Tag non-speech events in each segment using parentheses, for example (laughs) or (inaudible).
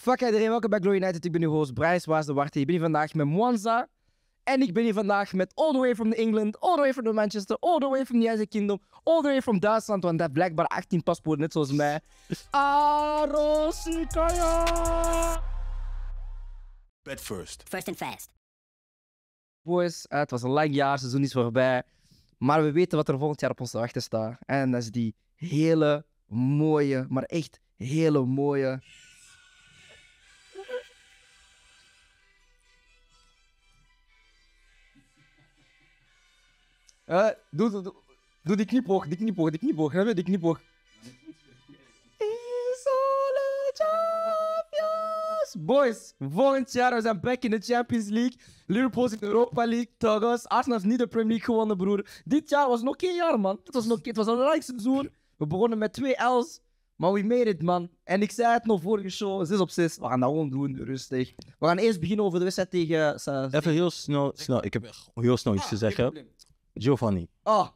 Fuck iedereen, welkom bij Glory United. Ik ben uw host Bryce Waas de Warte. Ik ben hier vandaag met Mwanza. En ik ben hier vandaag met All the Way from England, All the Way from Manchester, All the Way from the United Kingdom, All the Way from Duitsland, want dat heeft blijkbaar 18 paspoorten, net zoals mij. Bed first. First and fast. Boys, eh, het was een lang jaar, het seizoen is voorbij. Maar we weten wat er volgend jaar op ons te wachten staat. En dat is die hele mooie, maar echt hele mooie Uh, doe, doe, doe, die knipoog, die knipoog, die knipoog. Hebben die knipoog? Isole Champions! Boys, volgend jaar we zijn back in de Champions League. Liverpool is in de Europa League. Tuggers, Arsenal heeft niet de Premier League gewonnen, broer. Dit jaar was nog geen jaar, man. Het was, nog, het was een lang seizoen. We begonnen met twee L's. Maar we made it, man. En ik zei het nog vorige show, 6 op 6. We gaan dat gewoon doen, rustig. We gaan eerst beginnen over de wedstrijd tegen... Uh, Even heel snel, snel. Ik heb heel snel iets te ah, zeggen. Giovanni. Ah.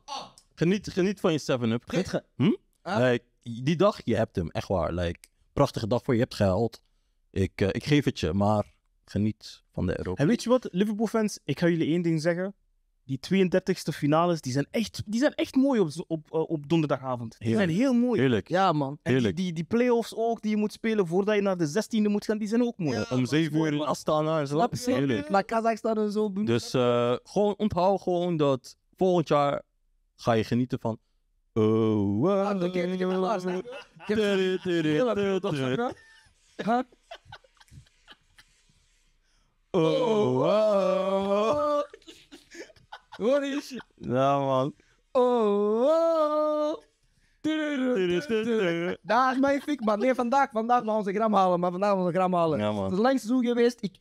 Geniet, geniet van je 7-up. Ah. die dag, je hebt hem, echt waar. Like, prachtige dag voor je, je hebt gehaald. Ik, eh, ik geef het je, maar geniet van de Europa. En weet je wat, Liverpool-fans, ik ga jullie één ding zeggen. Die 32e finales, die zijn echt, die zijn echt mooi op, op, eh, op donderdagavond. Die zijn heel mooi. Heerlijk. Ja, man. En die, die, play-offs ook, die je moet spelen voordat je naar de 16e moet gaan, die zijn ook mooi. Om 7 uur in Astana en zo. Kazachstan Dus eh, gewoon onthoud gewoon dat Volgend jaar ga je genieten van. Oh, wow. Ik heb het Oh, wow. Oh, oh, oh. Wat is Nou, man. Oh, Daar is mijn fik, man. Nee, vandaag, vandaag nog onze gram halen, maar vandaag onze gram halen. man. Het is lang seizoen geweest. Ik,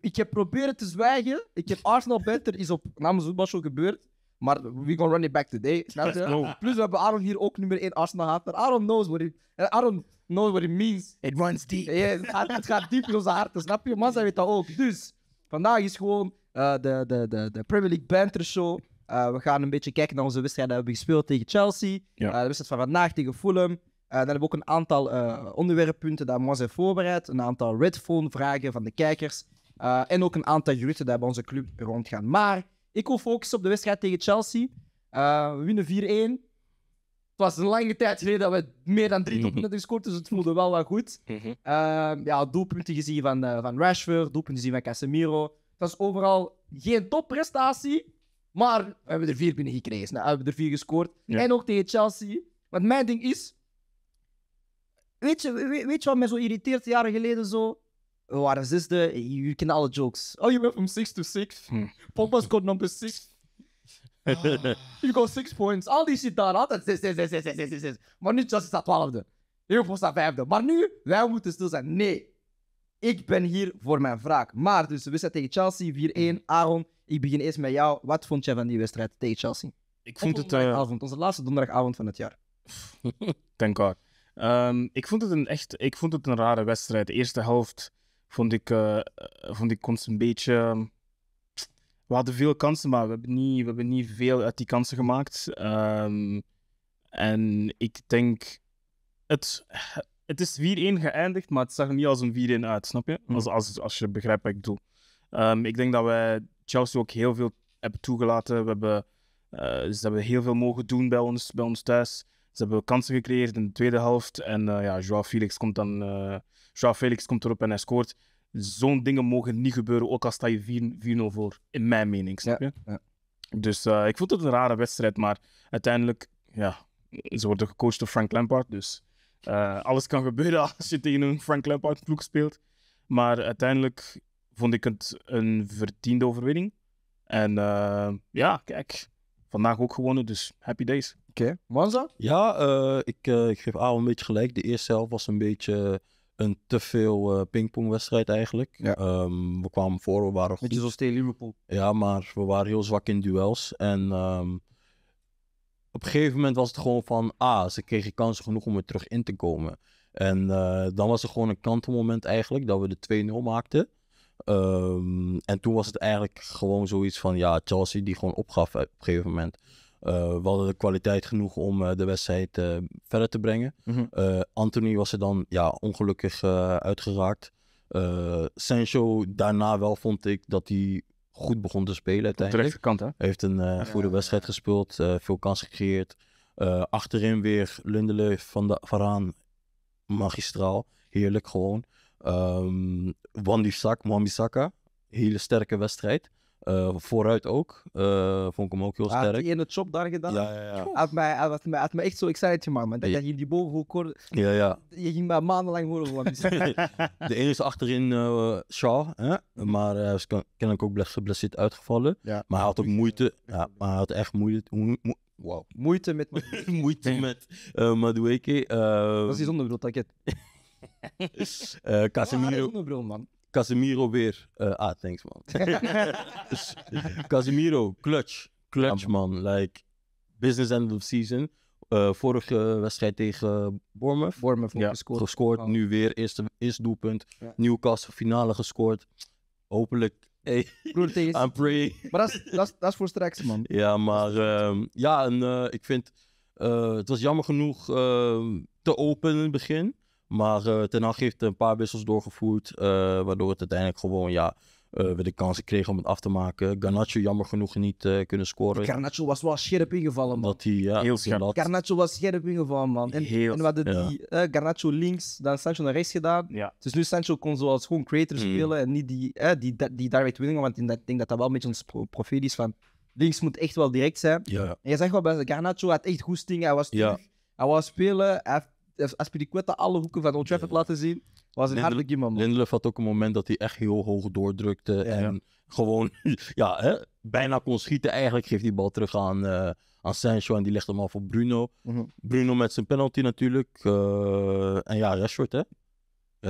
ik heb proberen te zwijgen. Ik heb Arsenal beter is op namens voetbalshow gebeurd. Maar we gaan run it back today. Snap je? Plus we hebben Aaron hier ook nummer 1 Arsenal gehad. Aaron knows what it, eh, Aaron knows what it means. It runs deep. Ja, het, gaat, het gaat diep in onze harten, snap je? Maar zij weet dat ook. Dus vandaag is gewoon eh, de, de, de, de Premier League Banter Show. Eh, we gaan een beetje kijken naar onze wedstrijden die we hebben gespeeld tegen Chelsea. Ja. de wedstrijd van vandaag tegen Fulham. dan hebben we ook een aantal onderwerppunten dat Moise heeft voorbereid. Een aantal red phone vragen van de kijkers. en ook een aantal juristen die bij onze club rondgaan. Maar ik wil focussen op de wedstrijd tegen Chelsea. Eh, we winnen 4-1. Het was een lange tijd geleden dat we meer dan drie doelpunten hebben gescoord, dus het voelde wel wat goed. Mhm. Ehm, ja, doelpunten gezien van, eh, van Rashford, doelpunten gezien van Casemiro. Het was overal geen topprestatie, maar we hebben er vier binnen gekregen. Nou, we hebben er vier gescoord. En ook tegen Chelsea. Want mijn ding is... Weet je, weet, weet je wat mij zo irriteert jaren geleden? Zo? we is zesde. You can all jokes. Oh, hm. ah. you went from 6 to 6. Pogba's got number 6. you got 6 points. Al die shit daar. Altijd 6, 6, 6, 6, 6, Maar nu Chelsea staat 12e. Liverpool staat 5 Maar nu, wij moeten stil zijn. Nee. Ik ben hier voor mijn vraag. Maar dus, we zijn tegen Chelsea 4-1. Hm. Aaron, ik begin eerst met jou. Wat vond jij van die wedstrijd tegen Chelsea? Ik vond het... Uh... Onze laatste donderdagavond van het jaar. Thank God. Um, ik, vond het een echt, ik vond het een rare wedstrijd. De eerste helft vond ik, eh, eh, vond ik ons een beetje. Ehm, we hadden veel kansen, maar we hebben niet, we hebben niet veel uit die kansen gemaakt. Ehm, en ik denk. Het, het is 4-1 geëindigd, maar het zag er niet als een 4-1 uit, snap je? Mm. Als, als, als je begrijpt wat ik bedoel. Ehm, ik denk dat wij Chelsea ook heel veel hebben toegelaten. We hebben, eh, ze hebben heel veel mogen doen bij ons, bij ons thuis. Ze hebben kansen gecreëerd in de tweede helft. En uh, ja, Joao Felix komt dan Joao Felix komt erop en hij scoort. Zo'n dingen mogen niet gebeuren, ook al sta je 4-0 voor, in mijn mening. Snap je? Ja, Dus eh, ik vond het een rare wedstrijd, maar uiteindelijk, ja, ze worden gecoacht door Frank Lampard. Dus eh, alles kan gebeuren (laughs) als je tegen een Frank Lampard-ploeg speelt. Maar uiteindelijk vond ik het een verdiende overwinning. En eh, ja, kijk, vandaag ook gewonnen, dus happy days. Oké, okay. Manza? Ja, ik, ik geef Aaron een beetje gelijk. De eerste helft was een beetje een te veel uh, pingpongwedstrijd eigenlijk. Ehm, we kwamen voor, we waren goed. Beetje zoals tegen Liverpool. Ja, maar we waren heel zwak in duels. En ehm, op een gegeven moment was het gewoon van, ah, ze kregen kansen genoeg om weer terug in te komen. En eh, dan was er gewoon een kantelmoment eigenlijk, dat we de 2-0 maakten. Ehm, en toen was het eigenlijk gewoon zoiets van, ja, Chelsea die gewoon opgaf op een gegeven moment. Eh, we hadden de kwaliteit genoeg om eh, de wedstrijd eh, verder te brengen. Mhm. Anthony was er dan ja, ongelukkig uitgeraakt. Sancho daarna wel vond ik dat hij goed begon te spelen uiteindelijk. de hè? Heeft een goede wedstrijd gespeeld, veel kans gecreëerd. achterin weer Lindeleuf van de Varaan, magistraal, heerlijk gewoon. Um, ehm, Wan Bissaka, hele sterke wedstrijd. Eh, vooruit ook. Eh, vond ik hem ook heel sterk. Had hij in het shop daar gedaan? Ja, ja, ja. Had mij, mij, mij echt zo excited gemaakt, man. Dat je die bovenhoek hoorde. Ja, ja. Je ging maar maandenlang horen (laughs) (laughs) De ene achterin uh, Shaw, hè? maar hij is kennelijk ook geblesseerd uitgevallen. Maar hij had ook moeite. Ja, maar hij had echt moeite. wow. Moeite met (laughs) Moeite met Madueke. Dat is die zonnebril, zonder ik het. Casemiro. Casemiro weer. Uh, ah, thanks man. (laughs) Dus, Casemiro, clutch. Clutch man. Like, business end of season. Eh, vorige wedstrijd tegen Bournemouth. Bournemouth gescoord. Oh. Nu weer eerste, eerste doelpunt. Ja. Newcastle finale gescoord. Hopelijk. Hey, Broer, I'm praying. Maar dat is, dat, is, dat voor straks, man. Ja, maar ehm, ja, en, eh, ik vind... het was jammer genoeg ehm, te open in het begin. Maar uh, Ten Hag heeft een paar wissels doorgevoerd, eh, waardoor het uiteindelijk gewoon, ja, eh, we de kansen kregen om het af te maken. Garnacho jammer genoeg niet kunnen scoren. Garnacho was wel scherp ingevallen, man. Dat hij, ja, Heel scherp. Garnacho was scherp ingevallen, man. En, Heel, en we hadden die, Garnacho links, dan Sancho naar rechts gedaan. Ja. Dus nu Sancho kon zoals gewoon creator hmm. spelen en niet die, die, die direct winning. Want ik denk dat dat wel een beetje ons profiel is van links moet echt wel direct zijn. Ja. En je zegt wel, Garnacho had echt goesting, hij was terug. Hij was spelen, hij heeft heeft kwette alle hoeken van Old Trafford laten zien. Was een hartelijk iemand. Man. Lindelof had ook een moment dat hij echt heel hoog doordrukte. En gewoon (laughs) ja, hè, bijna kon schieten. Eigenlijk geeft die bal terug aan, eh, aan Sancho en die legt hem af voor Bruno. Mhm. Bruno met zijn penalty natuurlijk. Eh, en ja, Rashford hè. Eh,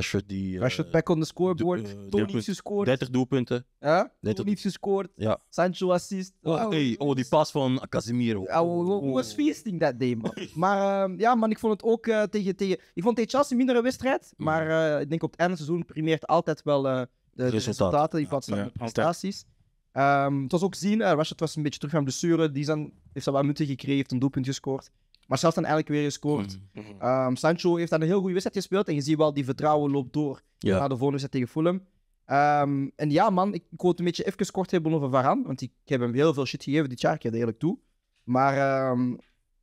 Rashford back on the scoreboard. Uh, Tony gescoord. 30 doelpunten. Ja? Tony scoort. Ja. Sancho assist. Oh, oh hey, oh, die pas van Casemiro. oh oh. was feasting that day, man. (laughs) maar ehm, ja, man, ik vond het ook eh, tegen, tegen... Ik vond tegen Chelsea een wedstrijd. Mm. Maar ik denk op het einde seizoen primeert altijd wel de, de, resultaten. Die vatten ja. prestaties. Ehm, het was ook zien, Rashford was een beetje terug van blessure. Die zijn, heeft zijn wel minuten gekregen, heeft een doelpunt gescoord maar zelfs dan eigenlijk weer gescoord. Mhm. Mhm. Ehm, Sancho heeft dan een heel goede wedstrijd gespeeld. En je ziet wel, die vertrouwen loopt door ja. naar de volgende tegen Fulham. Ehm, en ja, man, ik, ik een beetje even kort hebben over Van, Want ik, heb hem heel veel shit gegeven dit jaar, ik eerlijk toe. Maar ehm,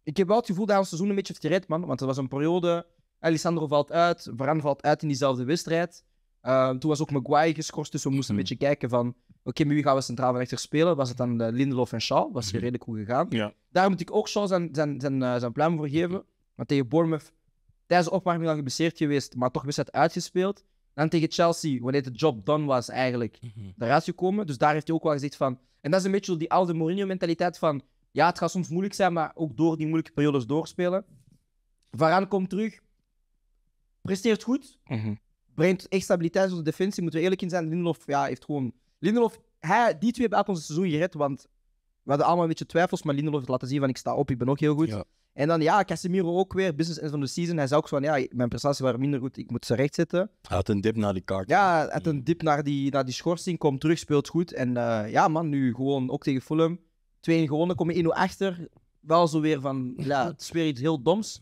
ik heb wel het gevoel dat hij het seizoen een beetje heeft gered, man. Want er was een periode, Alessandro valt uit, Van valt uit in diezelfde wedstrijd. toen was ook Maguire geschorst, dus we moesten een mhm. beetje kijken van... Oké, okay, wie gaan we centraal van rechter spelen? Was het dan eh, Lindelof en Shaw? Was hier mhm. redelijk goed gegaan. Ja. Daar moet ik ook Shaw zijn, zijn, zijn, uh, zijn pluim voor geven. Want tegen Bournemouth, tijdens de opwarming al geblesseerd geweest, maar toch het uitgespeeld. Dan tegen Chelsea, wanneer de job done was eigenlijk, mm -hmm. eruit gekomen. Dus daar heeft hij ook wel gezegd van... En dat is een beetje die oude Mourinho-mentaliteit van... Ja, het gaat soms moeilijk zijn, maar ook door die moeilijke periodes doorspelen. Varaan komt terug. Presteert goed. Mhm. Brengt echt stabiliteit op de defensie, moeten we eerlijk in zijn. Lindelof ja, heeft gewoon Lindelof, hij, die twee hebben elk ons seizoen gered, want we hadden allemaal een beetje twijfels, maar Lindelof heeft laten zien van ik sta op, ik ben ook heel goed. En dan ja, Casemiro ook weer, business end van de season. Hij zei ook van ja, mijn prestaties waren minder goed, ik moet ze recht zetten. Hij had een dip naar die kaart. Ja, hij had een dip naar die, naar die schorsing, komt terug, speelt goed. En eh, ja man, nu gewoon ook tegen Fulham. 2-1 gewonnen, kom je 1 achter. Wel zo weer van, ja, het is iets heel doms.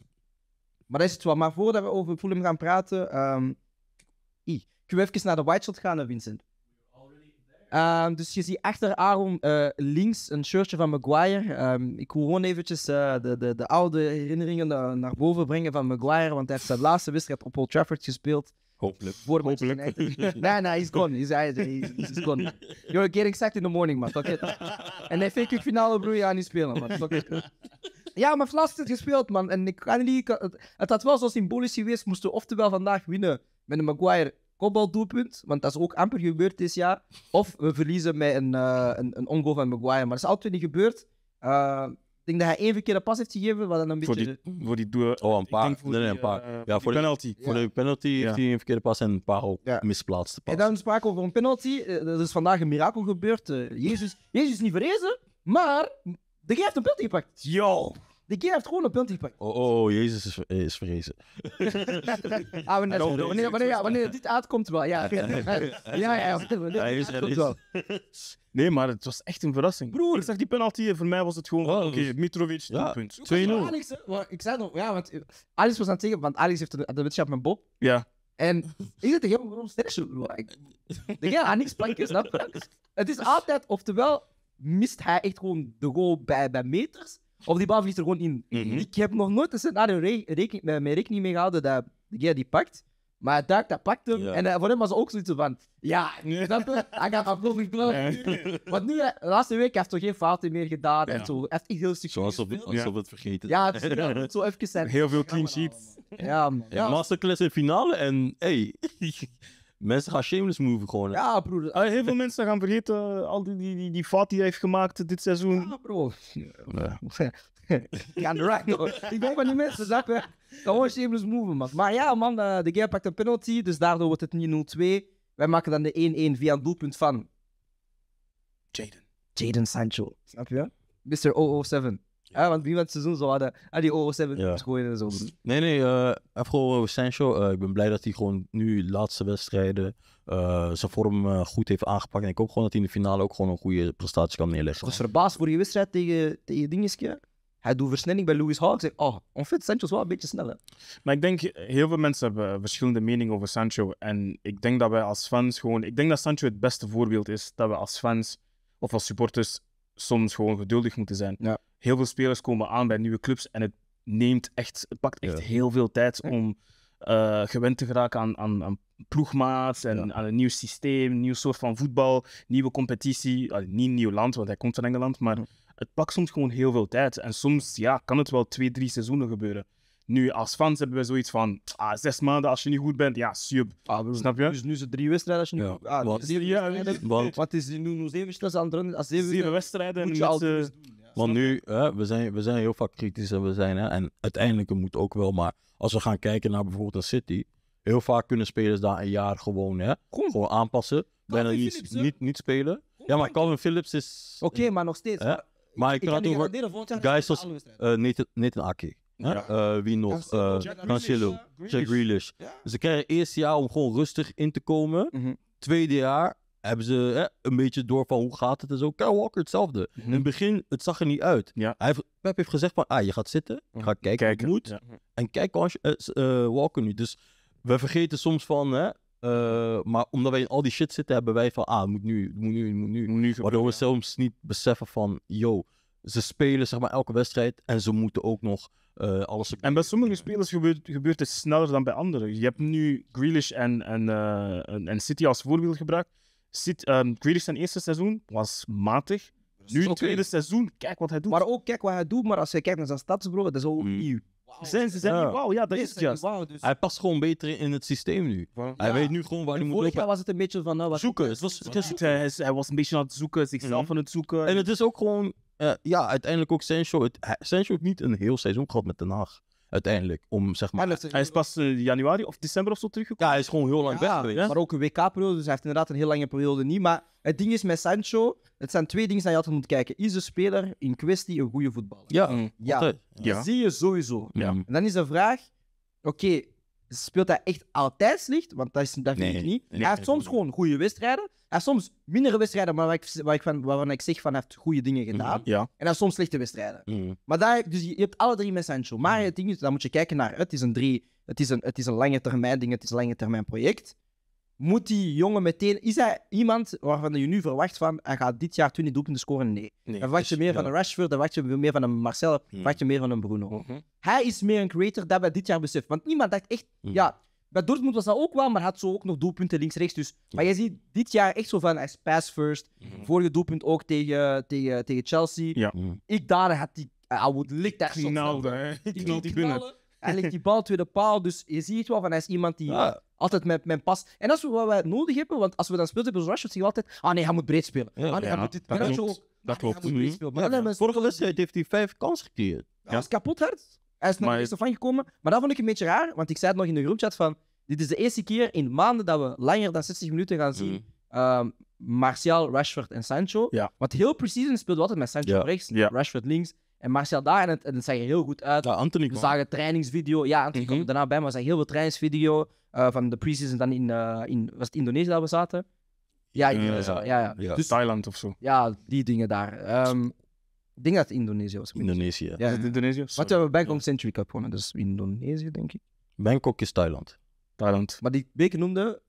Maar dat is het wel. Maar voordat we over Fulham gaan praten, kun ehm, ik even naar de white shot gaan, eh, Vincent. Ehm, dus je ziet achter Aaron eh, links een shirtje van Maguire. Ehm, ik wil gewoon eventjes eh, de, de, de, oude herinneringen naar, eh, naar boven brengen van Maguire, want hij heeft zijn laatste wedstrijd op Old Trafford gespeeld. Hopelijk. Voor Hopelijk. (laughs) nee, nee, he's gone. He's, he's, gone. You're getting sacked in the morning, man. Fuck En de fake het finale, broer, ja, niet spelen, man. Fuck it. Ja, maar Vlaas het gespeeld, man. En ik kan niet... Het had wel zo symbolisch geweest, moesten oftewel vandaag winnen met een Maguire kopbaldoelpunt, want dat is ook amper gebeurd dit jaar. Of we verliezen met een, uh, een, een van Maguire. Maar dat is altijd niet gebeurd. Eh, ik denk dat hij één verkeerde pas heeft gegeven, wat dan een voor beetje... Die, voor die doel... Oh, een paar. Nee, een paar. Eh, ja, voor de penalty. Voor de penalty heeft hij een verkeerde pas en een paar ook misplaatste pas. En dan spraken over een penalty. Er is dus vandaag een mirakel gebeurd. Jezus, Jezus is niet verrezen, maar de heeft een penalty gepakt. Yo! De keer heeft gewoon een punt gepakt. Oh, oh, Jezus is, is (laughs) ah, wanneer, wanneer, wanneer, wanneer, dit uitkomt wel, ja. (laughs) ja, ja, wel. Nee, maar het was echt een verrassing. Broer, ik zag die penalty voor mij was het gewoon... Oh, oké, dus- Mitrovic, ja, punt. 2-0. Ik zei nog, ja, want Alex was aan het zeggen, want Alex heeft de, wedstrijd met Bob. Ja. En ik zit tegen hem gewoon sterk. Ik ga ja, niks plankjes, snap Het is altijd, oftewel mist hij echt gewoon de goal bij, bij meters. Of die bal vliegt er gewoon in. Ik mhm. heb nog nooit een scenario re rekening, mijn rekening mee gehouden dat de guy die pakt. Maar het dat pakt hem. En uh, voor hem was ook zoiets van... Ja, snap je? Hij gaat afgelopen (laughs) kloppen. Want nu, eh, de laatste week, heeft toch geen fouten meer gedaan. En zo. heeft echt heel stuk Zoals op, ja. het vergeten. Ja, het, (laughs) zo even zijn. Heel veel clean sheets. Ja, Masterclass in finale en... Hey. (laughs) Mensen gaan shameless move gewoon. Ja, broer. Ah, heel veel mensen gaan vergeten eh, al die, die, die, fout die hij heeft gemaakt dit seizoen. Ja, bro. Ja, right, (laughs) niet Ik denk van die mensen, zeg Gewoon shameless move, man. Maar ja, man, eh, de game pakt een penalty, dus daardoor wordt het niet 0-2. Wij maken dan de 1-1 via een doelpunt van... Jaden. Jaden Sancho. Snap je? Mr. 007. Ja, want die van het seizoen zo hadden. Ah, die oren hebben ja. gooien en zo Nee, nee, uh, over Sancho, eh, ik ben blij dat hij gewoon nu laatste wedstrijden eh, zijn vorm goed heeft aangepakt. En ik hoop gewoon dat hij in de finale ook gewoon een goede prestatie kan neerleggen. Ik was verbaasd voor je wedstrijd tegen, tegen Dingetje. Hij doet versnelling bij Louis Hawk. Ik zeg, oh, onfit, Sancho is wel een beetje sneller. Maar ik denk, heel veel mensen hebben verschillende meningen over Sancho. En ik denk dat wij als fans gewoon... Ik denk dat Sancho het beste voorbeeld is dat we als fans of als supporters soms gewoon geduldig moeten zijn. Ja heel veel spelers komen aan bij nieuwe clubs en het neemt echt, het pakt echt heel veel tijd om eh, gewend te geraken aan, aan, aan ploegmaat en aan een nieuw systeem, nieuw soort van voetbal, nieuwe competitie. Allee, niet nieuw land, want hij komt van Engeland, maar het pakt soms gewoon heel veel tijd. En soms ja, kan het wel twee, drie seizoenen gebeuren. Nu, als fans hebben we zoiets van, ah, zes maanden als je niet goed bent, ja, sub. Ah, Snap je? Dus nu zijn drie wedstrijden als je niet ja. bent. Ah, wat? ja, wat is nu nog zeven wedstrijden? Zeven wedstrijden moet je want nu, hè, we, zijn, we zijn heel vaak kritisch en we zijn, hè, en uiteindelijk moet ook wel, maar als we gaan kijken naar bijvoorbeeld een City, heel vaak kunnen spelers daar een jaar gewoon, hè, gewoon aanpassen. Bijna niet, niet, niet spelen. ja, maar Calvin Phillips is... Oké, eh, maar nog steeds. Maar ik, ik het over guys als niet eh, Nathan, Ake. Ja. Eh, wie nog? Cancelo, Jack Grealish. Ze krijgen eerste jaar om gewoon rustig in te komen. Mhm. Tweede jaar hebben ze een beetje door van hoe gaat het en zo. Kyle Walker hetzelfde. In mhm. het begin, het zag er niet uit. Hij heeft, Pep heeft gezegd van, ah, je gaat zitten, mhm. ga kijken, het moet. En kijk als je, eh, eh, Walker nu. Dus we vergeten soms van, hè, eh, maar omdat wij in al die shit zitten, hebben wij van, ah, moet nu, moet nu, moet nu. Moet nu Waardoor we soms niet beseffen van, yo, ze spelen zeg maar elke wedstrijd en ze moeten ook nog uh, alles... En bij sommige spelers gebeurt, gebeurt het sneller dan bij anderen. Je hebt nu Grealish en, en, en, en City als voorbeeld gebruikt. Zit, um, ehm, zijn eerste seizoen was matig. Nu het tweede seizoen, kijk wat hij doet. Maar ook kijk wat hij doet, maar als je kijkt naar zijn stadsbro, dat is ook mm. nieuw. Zijn, ze zijn ja. wauw, ja, dat is het Wow, dus... Hij past gewoon beter in het systeem nu. Hij weet nu gewoon waar hij moet lopen. was het een beetje van... Nou, wat... Zoeken. Het was, hij, eh, was een beetje aan het zoeken, zichzelf mhm. aan het zoeken. En het is ook gewoon... Eh, ja, uiteindelijk ook Sancho. Het, Sancho heeft niet een heel seizoen gehad met Den Haag uiteindelijk. Om, zeg maar... Hij is pas eh, januari of december of zo teruggekomen. Ja, hij is gewoon heel lang weg ja. Maar ook een WK-periode, dus hij heeft inderdaad een heel lange periode niet. Maar het ding is met Sancho, het zijn twee dingen die je altijd moet kijken. Is de speler in kwestie een goede voetballer? Ja, mm, ja. Dat zie je sowieso. En dan is de vraag, oké, speelt hij echt altijd slecht? Want dat is dat vind ik niet. hij heeft soms gewoon goede wedstrijden, hij soms mindere wedstrijden, maar waar ik, ik van, waarvan ik zeg van heeft goede dingen mhm, gedaan. ja. En dan soms slechte wedstrijden. Mhm. Maar daar, dus je, hebt alle drie met Maar mhm. het ding is, moet je kijken naar. Het is een, drie, het is een, het is een lange termijn ding, het is een lange termijn project. Moet die jongen meteen... Is hij iemand waarvan je nu verwacht van hij gaat dit jaar 20 doelpunten scoren? Nee. nee dan wacht je meer van een Rashford, dan wacht je meer van een Marcel, dan wacht je meer van een Bruno. Hij is meer een creator dat we dit jaar beseffen. Want niemand dacht echt... Ja, bij Dortmund was dat ook wel, maar had zo ook nog doelpunten links-rechts. Dus. Maar je ziet dit jaar echt zo van, hij is pass first. Mhm. Vorige doelpunt ook tegen, tegen, tegen Chelsea. Mhm. Ik daar had die... I would lick that shot. Knalde, hè. (laughs) Ik die binnen. Hij ligt die bal tweede paal. Dus je ziet wel van, hij is iemand die altijd met, mijn pas... En dat is wat we nodig hebben, want als we dan speelden bij rush, zie je altijd... Ah nee, hij moet breed spelen. ah nee, hij moet dit... Dat klopt. Dat klopt. Vorige wedstrijd heeft hij vijf kansen gecreëerd. Ja. is kapot hard. Hij is nog niet zo van gekomen. Maar dat vond ik een beetje raar, want ik zei het nog in de groepchat van... Dit is de eerste keer in maanden dat we langer dan 60 minuten gaan zien. Um, Martial, Rashford en Sancho. Ja. Want heel precies speelde altijd met Sancho rechts, Rashford links. En Martial daar, en het, zag er heel goed uit. Ja, Anthony We zagen trainingsvideo. Ja, Anthony mm -hmm. daarna bij, maar we zagen heel veel trainingsvideo eh, van de pre-season dan in, eh, in... Was het Indonesië dat we zaten? Ja, in eh, ja, ja. ja. Dus, Thailand of zo. Ja, die dingen daar. Ehm, ik denk dat het Indonesië was. Indonesië. Ja, Indonesië? Wat hebben we Bangkok Century Cup gewonnen, dus Indonesië, denk ik. Bangkok is Thailand. Thailand. Maar die beker noemde...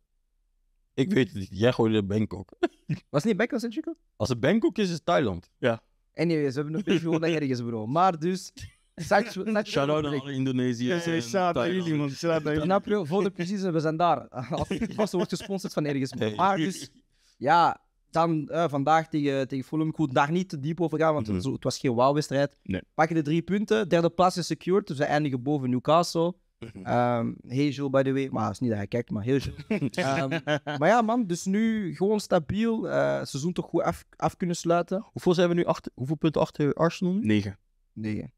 Ik weet het niet. Jij gooide Bangkok. (laughs) Was het niet Bangkok, San Als het Bangkok is, is het Thailand. Ja. Anyways, we hebben een beetje naar ergens, bro. Maar dus... (laughs) Shout-out naar alle Indonesiërs en Thailand. Snap je? Voor de precies, we zijn daar. (laughs) Als het wordt gesponsord van ergens. Maar dus... Ja, dan eh, vandaag tegen, tegen Fulham. Ik daar niet te diep over gaan, want mhm. het was geen wow wedstrijd Pak je de drie punten. Derde plaats is secured, dus we eindigen boven Newcastle. Um, hey Jules, by the way. Maar het is niet dat hij kijkt, maar heel Joe. Ehm, (laughs) maar ja, man, dus nu gewoon stabiel. Uh, seizoen toch goed af, af, kunnen sluiten. Hoeveel zijn we nu achter? Hoeveel punten achter Arsenal nu? 9. 9.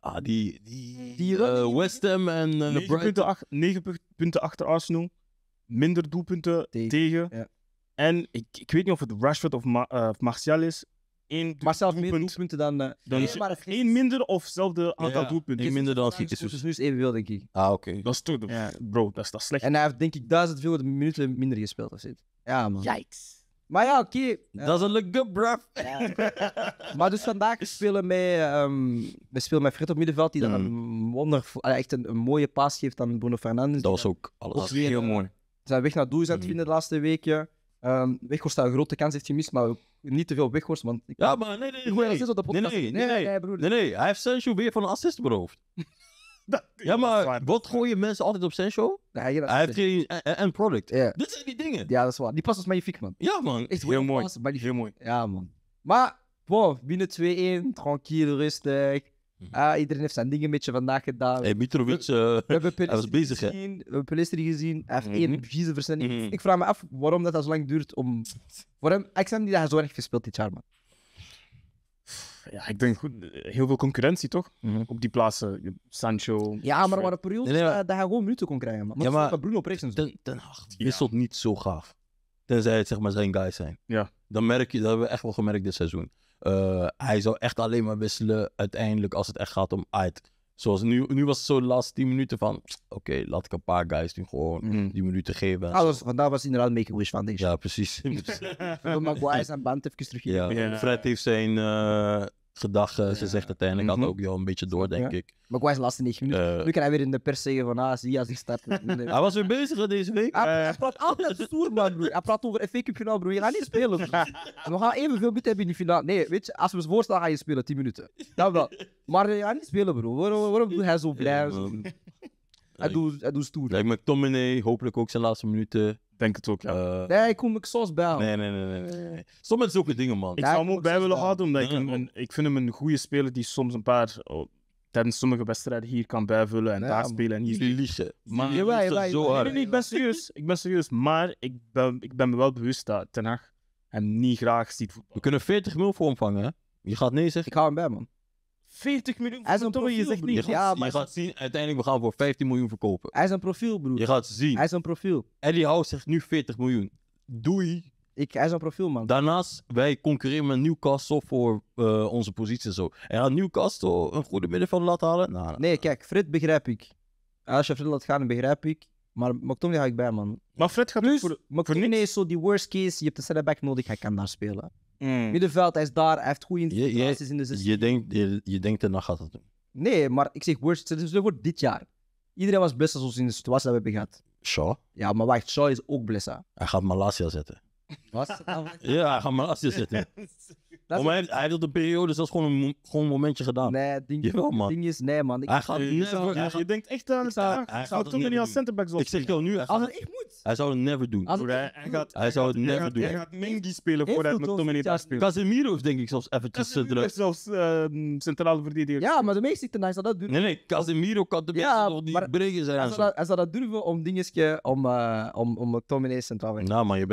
Ah, die. die, die eh, West Ham en uh, eh, 9 Brighton. Punten punten achter Arsenal. Minder doelpunten tegen. Ja. En ik, ik weet niet of het Rashford of, of Martial is. Maar zelfs meer doelpunten dan... Eh, dan is maar één minder of hetzelfde aantal doelpunten. Eén minder dan Jesus. Jesus nu is evenveel, denk ik. Ah, oké. Dat is toch... Bro, dat is, dat slecht. En hij heeft denk ik duizend veel minuten minder gespeeld of zit. Ja, man. Yikes. Maar ja, oké. Dat is een look good bruv. Maar dus vandaag spelen wij, ehm, we spelen met Fred op middenveld, die dan mm. een eh, echt een, mooie paas geeft aan Bruno Fernandes. Dat was ook alles. weer, heel mooi. mooi. Eh, zijn weg naar doel is aan het vinden mm. de laatste weken. Um, Weghorst een grote kans heeft gemist, maar niet te veel Weghorst. Want ja, maar nee, nee, nee. assist op de Nee, nee, nee. Nee, nee, nee, Hij heeft Sancho weer van een assist beroofd. (laughs) ja, maar wat gooien mensen altijd op Sancho? hij heeft geen en product. Dit zijn die dingen. Ja, dat is waar. Die pas als magnifiek, man. Ja, man. Echt heel mooi. Heel mooi. Ja, man. Maar, wow, binnen 2-1, tranquille, rustig. Mhm. Ah, iedereen heeft zijn dingen een beetje vandaag gedaan. Hey, Mitrovic, uh, we, hebben bezig, gezien, he? we hebben Pelistri gezien, Hij heeft mm -hmm. versnelling. Mhm. Ik vraag me af waarom dat, dat zo lang duurt om... Voor hem, ik snap niet dat hij zo erg gespeeld dit jaar, man. Ja, ik denk goed, heel veel concurrentie toch? Mhm. Op die plaatsen, Sancho. Ja, maar wat een periode nee, dat hij gewoon minuten kon krijgen. Man. Maar, ja, maar Bruno Pregens. Ten, ten acht wisselt niet zo gaaf. Tenzij het zeg maar zijn guys zijn. Ja. Dan merk je, dat hebben we echt wel gemerkt dit seizoen. Eh, hij zou echt alleen maar wisselen uiteindelijk als het echt gaat om uit. Zoals nu, nu was het zo de laatste 10 minuten van. Oké, laat ik een paar guys nu gewoon mhm. die minuten geven. Ah, was, vandaag was inderdaad Making wish van deze Ja, precies. (laughs) Maguire zijn band even terug. Ja. Fred heeft zijn eh, gedachten. Eh, ze zegt uiteindelijk, mm had mhm. ook jou een beetje door, denk ik. Maar ik was de laatste 9 minuten. Eh, nu kan hij weer in de pers zeggen van, ah, zie als ik start. (laughs) hij was weer bezig deze week. Hij, eh. praat altijd stoer, man, broer. Hij praat over FA Cup finale, broer. Je gaat niet spelen, broer. (laughs) We gaan evenveel minuten hebben in die finale. Nee, weet je, als we voorstellen ga je spelen, 10 minuten. Dat wel. Maar je gaat niet spelen, broer. Waarom, waarom doet hij zo blij? hij, doet, hij doet stoer. Lijkt me hopelijk ook zijn laatste minuten denk het ook, ja. Eh, nee, ik kom ik zoals bij. Nee, nee, nee, nee. nee. Soms zulke dingen, man. Ik zou hem ook bij willen houden, omdat ik, ik vind hem een goede speler die soms een paar oh, tijdens sommige wedstrijden hier kan bijvullen en daar spelen. En hier... Liedje. Maar jawel, zo hard. Nee, nee, ik ben serieus. Ik ben serieus. Maar ik ben, ik ben me wel bewust dat Ten Hag hem niet graag ziet voetballen. We kunnen 40 mil voor ontvangen, Je gaat nee zeggen. Ik hou hem bij, man. 40 miljoen. Hij is een profiel, je zegt niet. gaat, maar gaat zien, uiteindelijk we gaan voor 15 miljoen verkopen. Hij is een profiel, broer. Je gaat zien. Hij is een profiel. Eddie House zegt nu 40 miljoen. Doei. Ik, hij is een profiel, man. Daarnaast, wij concurreren met Newcastle voor eh, onze positie en zo. En gaat Newcastle een goede middenveld laten halen? Nah, nou, nou, nee, nou. kijk, Frit begrijp ik. Als je Frit laat gaan, begrijp ik. Maar McTominay ga ik bij, man. Maar Fred gaat nu. voor, is zo die worst case. Je hebt een setback nodig, hij kan daar spelen. Mm. Middenveld, hij is daar, hij heeft goede interpretaties in de zes. Je denkt, je, je denkt er gaat het doen. Nee, maar ik zeg worst is scenario voor dit jaar. Iedereen was blessa zoals in de situatie dat we hebben gehad. Shaw? Ja, maar wacht, Shaw is ook blesser. Hij gaat Malasia zetten. Wat? ja, hij gaat Malasia zetten. (laughs) maar hij heeft, hij de periode zelfs gewoon een, gewoon een momentje gedaan. Nee, het ding, man. is, nee man. Ik, hij gaat niet je denkt echt aan de hij zou toch niet als centerback zo Ik zeg al nu, hij, als het, ik moet. hij zou het never doen. hij, gaat, hij zou het never doen. Hij gaat Mengi spelen voordat hij met Tommy speelt. Casemiro is denk ik zelfs eventjes terug. is zelfs ehm, centrale verdediger. Ja, maar de meeste ten zou dat doen. Nee, nee, Casemiro kan de beste nog niet breken zijn. Hij zou dat durven om dingetje, om, eh, om, om McTominay centraal Nou man, je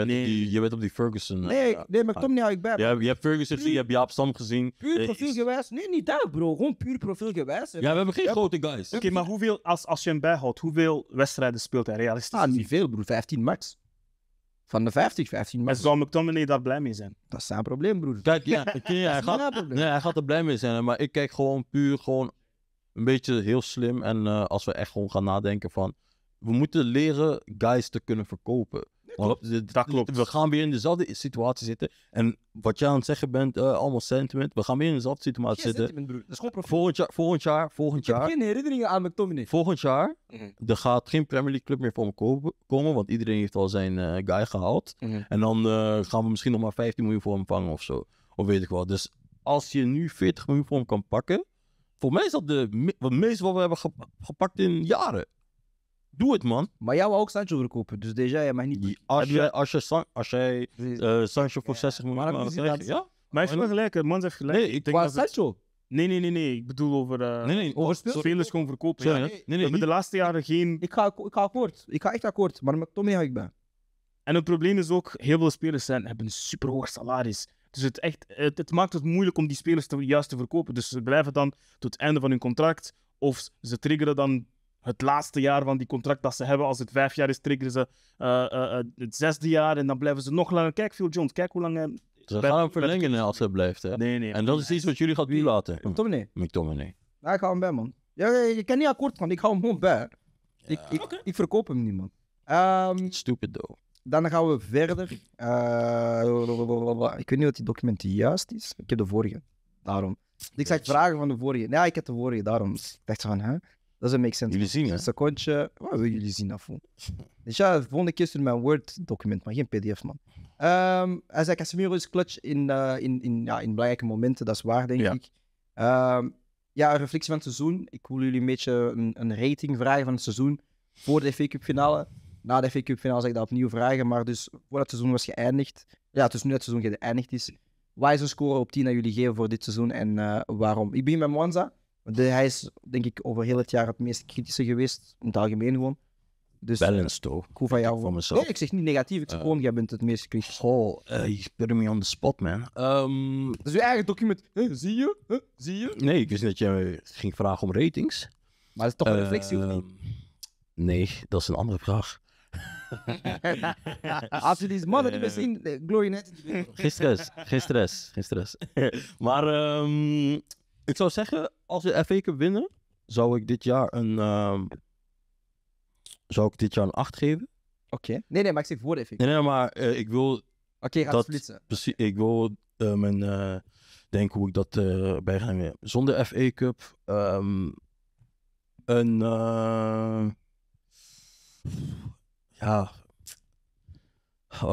bent op die Ferguson. Nee, eh, nee McTominay hou ik bij. Je hebt Ferguson je hebt Jaap gezien. Puur eh, profielgewijs. Nee, niet dat, bro. Gewoon puur profielgewijs. Ja, we hebben geen grote guys. Oké, maar hoeveel, als, als je hem bijhoudt, hoeveel wedstrijden speelt hij realistisch? Ah, niet veel, bro. 15 max. Van de 50, 15 max. En zou McTominay daar blij mee zijn? Dat is zijn probleem, broer. Kijk, ja, (laughs) hij, gaat, nee, hij gaat er blij mee zijn. Maar ik kijk gewoon puur gewoon een beetje heel slim. En eh, als we echt gewoon gaan nadenken van... We moeten leren guys te kunnen verkopen. Maar dus dat klopt. We gaan weer in dezelfde situatie zitten. En wat jij aan het zeggen bent, uh, allemaal sentiment. We gaan weer in dezelfde situatie zitten. Broer. Dat volgend jaar, volgend jaar, volgend jaar. Ik heb geen herinneringen aan McTominay. Volgend jaar, mhm. er gaat geen Premier League club meer voor me komen, want iedereen heeft al zijn eh, guy gehaald. Mhm. En dan eh, gaan we misschien nog maar 15 miljoen voor hem vangen of zo. Of weet ik wat Dus als je nu 40 miljoen voor hem kan pakken, voor mij is dat de, me het meeste wat we hebben gepakt in jaren. Doe het, man. Maar jij wil ook Sancho verkopen, dus déjà, jij mag niet... Als jij, eh, je, San, als jij Sancho voor 60 miljoen mag krijgen, ja. Maar hij heeft gelijk, de man heeft gelijk. Nee, ik Qua Sancho? Het... Nee, nee, nee, nee. Ik bedoel over, eh, spelers gewoon verkopen. Ja, nee, We hebben de laatste jaren geen... Ik ga, akkoord. Ik ga echt akkoord, maar met Tommy ga ik bij. En het probleem is ook, heel veel spelers zijn, hebben een superhoog salaris. Dus het, echt, het, maakt het moeilijk om die spelers te, juist te verkopen. Dus ze blijven dan tot het einde van hun contract. Of ze triggeren dan het laatste jaar van die contract dat ze hebben. Als het vijf jaar is, triggeren ze eh, eh, eh, het zesde jaar en dan blijven ze nog langer. Kijk, Phil johns kijk hoe lang hij... Ze gaan hem verlengen als hij blijft. Hè? Nee, nee. En dat is iets wat jullie gaat toelaten. McTominay. McTominay. Ja, ik hou hem bij, man. Ja, je kan niet akkoord gaan. Ik hou hem gewoon bij. Ik, ik, verkoop hem niet, man. Um, Stupid, though. Dan gaan we verder. ik weet niet of die document juist is. Ik heb de vorige. Daarom. Ik zag vragen van de vorige. Ja, ik heb de vorige, daarom. Ik dacht van, hè? Doesn't make sense. Jullie zien, hè? Een secondje. Wat willen jullie zien af? Dus ja, de volgende keer stuur mijn Word-document, maar geen PDF, man. Um, hij zei, Casemiro is clutch in, uh, in, in, ja, in belangrijke momenten, dat is waar, denk ik. Ehm, ja, een reflectie van het seizoen. Ik wil jullie een beetje een, een rating vragen van het seizoen voor de FA Cup finale. Na de FA Cup finale zeg ik dat opnieuw vragen, maar dus voor het seizoen was geëindigd. Ja, het is nu dat het seizoen geëindigd is. Waar is een score op 10 dat jullie geven voor dit seizoen en eh, waarom? Ik begin met Monza hij is denk ik over heel het jaar het meest kritische geweest, in het algemeen gewoon. Dus, Balanced eh, toch? Ik hoef van jou Van mezelf. ik zeg niet negatief, ik zeg eh, gewoon, bent het meest kritisch. Oh, je put me on the spot, man. Um, dus je eigen document, zie je? zie je? Nee, ik wist dat je ging vragen om ratings. Maar is toch een reflectie of niet? Nee, dat is een andere vraag. (laughs) Als je die mannen gloeien net. Geen stress, geen stress, geen stress. (laughs) maar ehm, ik zou zeggen, als we de FA Cup winnen, zou ik dit jaar een, ehm, zou ik dit jaar een 8 geven. Oké. Nee, nee, maar ik zeg voor de FA Cup. Nee, nee, maar eh, ik wil... Oké, okay, splitsen. Precies, ik wil uh, mijn... Eh, denk hoe ik dat bij ga winnen. Zonder FA Cup ehm, een... ja...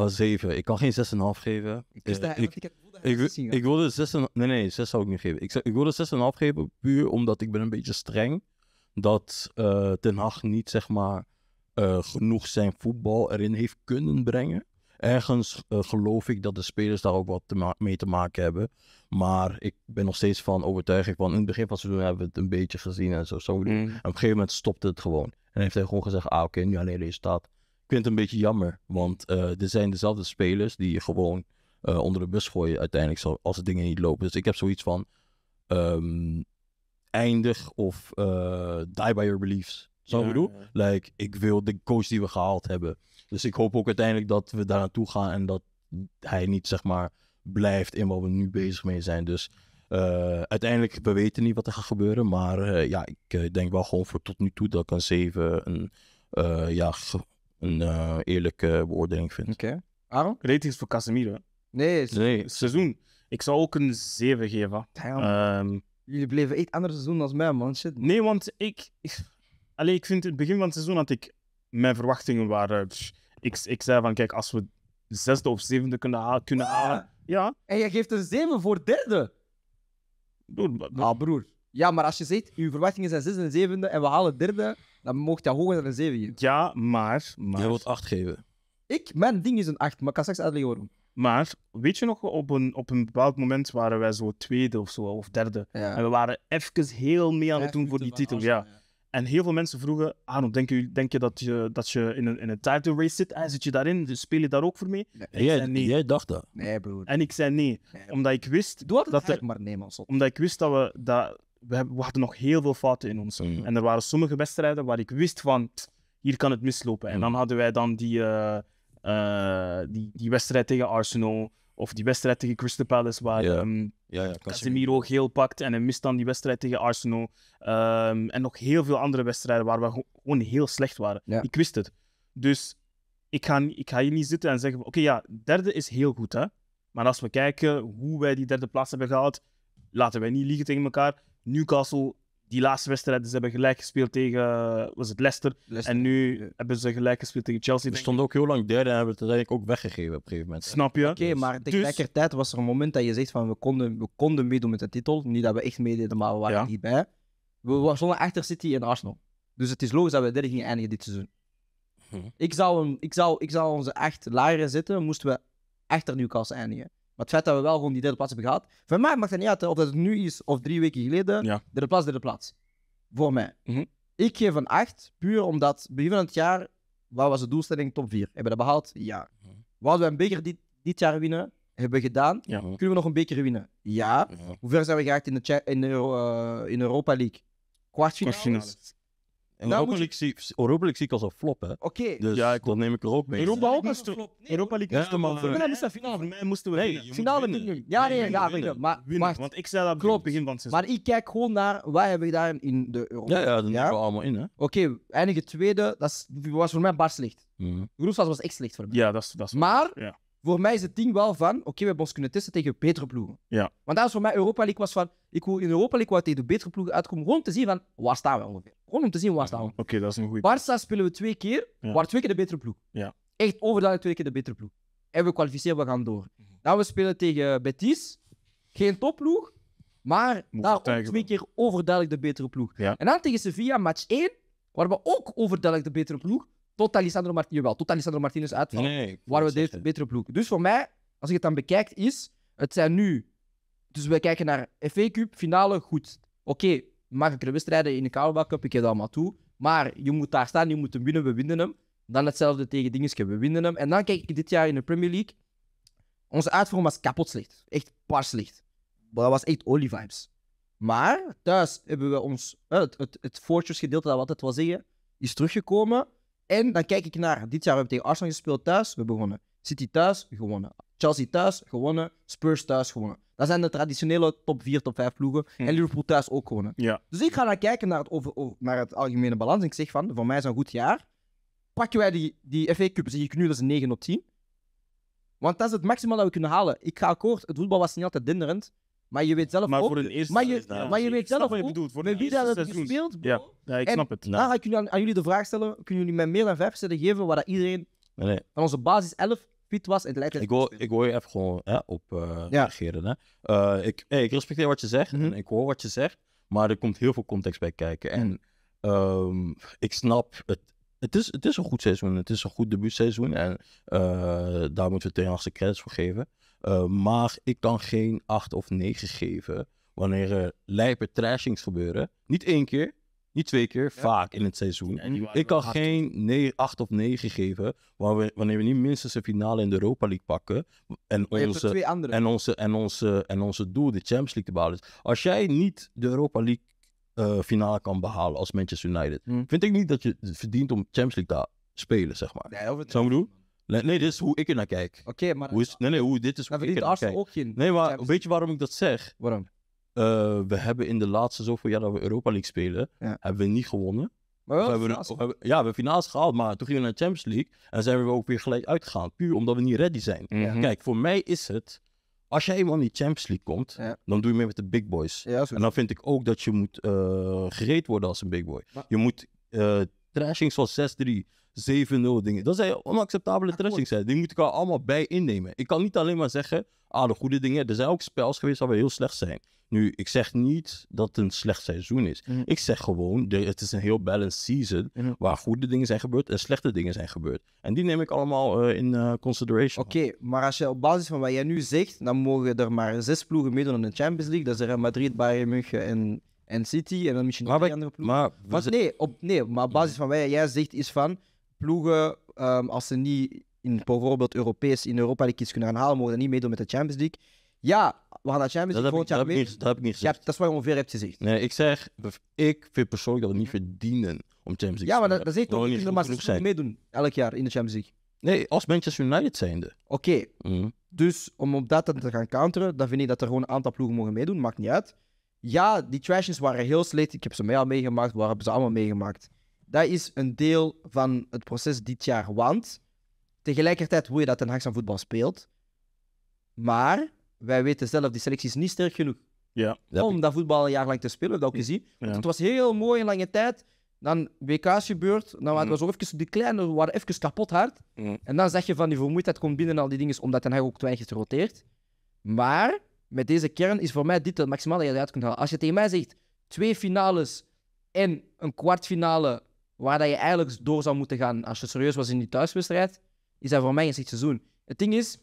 7. Ik kan geen 6,5 geven. Ik, ik, ik, ik, ik wilde 6 nee, nee, 6 zou ik niet geven. Ik, ik wilde 6,5 geven puur omdat ik ben een beetje streng. Dat uh, niet zeg maar eh, genoeg zijn voetbal erin heeft kunnen brengen. Ergens eh, geloof ik dat de spelers daar ook wat mee te maken hebben. Maar ik ben nog steeds van overtuiging want in het begin van het seizoen hebben we het een beetje gezien en zo. zo. En mm. op een gegeven moment stopte het gewoon. En heeft hij gewoon gezegd, ah oké, nu alleen resultaat. Ik vind het een beetje jammer, want er zijn dezelfde spelers die gewoon eh, onder de bus gooien uiteindelijk als de dingen niet lopen. Dus ik heb zoiets van ehm, eindig of eh, die by your beliefs. Zo bedoel? Like, ik wil de coach die we gehaald hebben. Dus ik hoop ook uiteindelijk dat we daar naartoe gaan en dat hij niet zeg maar blijft in wat we nu bezig mee zijn. Dus eh, uiteindelijk, we weten niet wat er gaat gebeuren. Maar ja, ik denk wel gewoon voor tot nu toe dat ik een 7 een, ja, een eerlijke beoordeling vind. Oké. Okay. Ratings voor Casemiro? Nee, seizoen. Ik zou ook een 7 geven. Ehm, Jullie bleven echt ander seizoen dan mij, man. Shit. Nee, want ik... alleen ik vind het begin van het seizoen dat ik... Mijn verwachtingen waren... ik, ik zei van, kijk, als we zesde of zevende kunnen, halen... Kunnen ah. halen ja. En jij geeft een 7 voor derde? Broer, broer. Ah, broer. Ja, maar als je zegt, uw verwachtingen zijn zesde en zevende en we halen derde, dan mocht je hoger dan een 7 geven. Ja, maar... maar... Jij wilt 8 geven. Ik? Mijn ding is een 8, maar ik kan straks uitleggen waarom. Maar weet je nog, op een, op een bepaald moment waren wij zo tweede of zo, of derde. En we waren even heel mee aan het doen voor die titel. Ja. En heel veel mensen vroegen, Arno, denk je, denk je dat je, dat je in, een, in een title race zit? en ah, zit je daarin? Dus speel je daar ook voor mee? Nee. Jij, nee. jij dacht dat? Nee, broer. En ik zei nee. omdat ik wist... Doe dat er, maar nee, man. Omdat ik wist dat we... Dat, we, we hadden nog heel veel fouten in ons. Mm. En er waren sommige wedstrijden waar ik wist van, hier kan het mislopen. En mm. dan hadden wij dan die... Eh, eh, die, die wedstrijd tegen Arsenal of die wedstrijd tegen Crystal Palace waar ja. Ehm, Casemiro geel pakt en hij mist dan die wedstrijd tegen Arsenal. Ehm, en nog heel veel andere wedstrijden waar we gewoon heel slecht waren. Ik wist het. Dus ik ga, ik hier niet zitten en zeggen: Oké, ja, derde is heel goed, hè? Maar als we kijken hoe wij die derde plaats hebben gehaald, laten wij niet liegen tegen elkaar. Newcastle die laatste wedstrijd, dus ze hebben gelijk gespeeld tegen eh, was het Leicester. En nu hebben ze gelijk gespeeld tegen Chelsea. Ze stonden ook heel lang derde en hebben het uiteindelijk ook weggegeven op een gegeven moment. Snap je? Oké, dus- maar tegelijkertijd dus- was er een moment dat je zegt van we konden, we konden meedoen met de titel. Niet dat we echt meededen, maar we waren ja. niet bij. We, stonden achter City en Arsenal. Dus het is logisch dat we derde gingen eindigen dit seizoen. Hm. Ik, zou ik, zou, ik zou onze echt lager zetten, moesten we achter Newcastle eindigen. Maar het feit dat we wel gewoon die derde plaats hebben gehad. Voor mij maakt het niet uit of dat het nu is of drie weken geleden. Ja. Derde plaats, derde plaats. Voor mij. Mhm. Ik geef een 8, puur omdat begin van het jaar. Wat was de doelstelling? Top 4. Hebben we dat behaald? Ja. Mhm. wat we een beker dit, dit jaar winnen? Hebben we gedaan. Kunnen we nog een beker winnen? Ja. Hoe ver zijn we geraakt in de, in de uh, in Europa League? Kwartfinale. En nou, Europa, League zie, Europa League zie ik als een flop, hè? Oké. Dus ja, ik, dat neem ik er ook mee. Europa League is flop. Europa League is eh, ja, maar, Voor mij naar dat finale. Voor mij moesten we nee, Finale winnen. Ja, nee, ja, winnen. Maar, Want ik zei dat klopt. begin van seizoen. Maar ik kijk gewoon naar, wat hebben we daar in de Europa Ja, ja, dat we allemaal in, hè? Oké, Enige tweede, dat was voor mij bar slecht. Mm was echt slecht voor mij. Ja, dat is... Maar voor mij is het ding wel van, oké, we hebben ons kunnen testen tegen betere ploegen. Ja. Want dat is voor mij, Europa League was van, ik wil in Europa League, ik tegen de betere ploegen uitkomen. Gewoon om te zien van, waar staan we ongeveer? Gewoon om te zien waar staan we. Oké, okay, dat is een goede. Barça spelen we twee keer, waar twee keer de betere ploeg. Ja. Echt overduidelijk twee keer de betere ploeg. En we kwalificeren, we gaan door. Mhm. Dan we spelen tegen Betis. Geen topploeg, maar daar ook twee keer overduidelijk de betere ploeg. Ja. En dan tegen Sevilla, match 1, waar we ook overduidelijk de betere ploeg. Tot Alessandro Martinez, wel, tot Alessandro Martinez uitvalt. Nee, waar we de betere ploeg. Dus voor mij, als ik het dan bekijk, is het zijn nu dus we kijken naar FA Cup, finale, goed. Oké, okay, een wedstrijden in de Carabao Cup, ik geef dat allemaal toe. Maar je moet daar staan, je moet hem winnen, we winnen hem. Dan hetzelfde tegen Dingetje, we winnen hem. En dan kijk ik dit jaar in de Premier League. Onze uitvorm was kapot slecht. Echt par slecht. Dat was echt olie vibes. Maar thuis hebben we ons, eh, het, het, het gedeelte dat we altijd wel zeggen, is teruggekomen. En dan kijk ik naar, dit jaar we hebben tegen Arsenal gespeeld thuis, we begonnen. City thuis gewonnen. Chelsea thuis gewonnen. Spurs thuis gewonnen. Dat zijn de traditionele top 4, top 5 ploegen. Hm. En Liverpool thuis ook gewonnen. Ja. Dus ik ga dan kijken naar het, over, naar het algemene balans. ik zeg van, voor mij is een goed jaar. Pakken wij die, die FA Cup, zeg ik nu, dat is een 9 op 10. Want dat is het maximaal dat we kunnen halen. Ik ga akkoord, het voetbal was niet altijd dinderend. Maar je weet zelf maar ook... Voor een eerste maar je, je weet zelf wat je bedoelt, voor wie dat het gespeeld, Ja, ja, ik snap het. Dan ga ik jullie aan, jullie de vraag stellen. Kunnen jullie mij meer dan vijf zetten geven waar dat iedereen van onze basis 11 Piet was in het ik, hoor, ik je even gewoon hè, op eh, reageren. Hè? Eh, ik, hey, ik respecteer wat je zegt mhm. en ik hoor wat je zegt, maar er komt heel veel context bij kijken. En ehm, ik snap, het, het, is, het is een goed seizoen, het is een goed debuutseizoen en eh, daar moeten we Ten Hag credits voor geven. maar ik kan geen 8 of 9 geven wanneer er lijpe trashings gebeuren. Niet één keer, niet twee keer, vaak in het seizoen. ik kan geen 8 of 9 geven wanneer we, niet minstens een finale in de Europa League pakken. En onze, en onze, en onze, en onze doel, de Champions League te behalen. Dus als jij niet de Europa League eh, finale kan behalen als Manchester United, hm. vind ik niet dat je verdient om Champions League te spelen, zeg maar. Nee, Zou ik doen? Nee, dit is hoe ik er naar kijk. Oké, maar. Hoe is, nee, nee, hoe, dit is hoe ik er naar kijk. Ook geen nee, maar weet je waarom ik dat zeg? Waarom? Eh, we hebben in de laatste zoveel jaar dat we Europa League spelen, hebben we niet gewonnen. we, hebben, ja, we hebben finales gehaald, maar toen gingen we naar de Champions League en zijn we ook weer gelijk uitgegaan. Puur omdat we niet ready zijn. Mhm. Kijk, voor mij is het, als jij eenmaal in die Champions League komt, dan doe je mee met de big boys. en dan vind ik ook dat je moet eh, gereed worden als een big boy. Je moet uh, trashing zoals 6-3, 7-0 dingen. Dat zijn onacceptabele trashings. Die moet ik er allemaal bij innemen. Ik kan niet alleen maar zeggen, ah, de goede dingen. Er zijn ook spels geweest waar we heel slecht zijn. Nu, ik zeg niet dat het een slecht seizoen is. Mm. Ik zeg gewoon, het is een heel balanced season mm. waar goede dingen zijn gebeurd en slechte dingen zijn gebeurd. En die neem ik allemaal eh, in eh, consideration. Oké, maar als je op basis van wat jij nu zegt, dan mogen er maar zes ploegen meedoen aan de Champions League. Dat zijn Madrid, Bayern München en, en City en dan misschien nog een andere ploeg. Maar, nee, op, nee, maar basis van wat jij zegt is van ploegen, ehm, als ze niet in bijvoorbeeld Europees in Europa League iets kunnen gaan halen, mogen niet meedoen met de Champions League. Ja, we gaan naar Champions League volgend jaar mee. Dat heb ik niet gezegd. dat is wat je ongeveer hebt gezegd. Nee, ik zeg, ik vind persoonlijk dat we niet verdienen om Champions League Ja, maar dat, dat is toch niet ze moeten meedoen elk jaar in de Champions League. Nee, als Manchester United zijnde. Oké, mhm. dus om op dat te gaan counteren, dan vind ik dat er gewoon een aantal ploegen mogen meedoen, maakt niet uit. Ja, die trashies waren heel slecht. Ik heb ze mij al meegemaakt, waar hebben ze allemaal meegemaakt? Dat is een deel van het proces dit jaar, want tegelijkertijd hoe je dat ten Haag aan voetbal speelt. Maar wij weten zelf, die selectie is niet sterk genoeg ja. om dat voetbal een jaar lang te spelen. dat ook gezien. Ja. Het was heel mooi een lange tijd. Dan WK's gebeurd. Dan nou, mm. het was die kleine waren even kapot hard. Mm. En dan zeg je van die vermoeidheid komt binnen al die dingen, omdat hij hij ook te weinig roteert. Maar met deze kern is voor mij dit het maximale dat je eruit kunt halen. Als je tegen mij zegt twee finales en een kwartfinale waar dat je eigenlijk door zou moeten gaan als je serieus was in die thuiswedstrijd, is dat voor mij een slecht seizoen. Het ding is,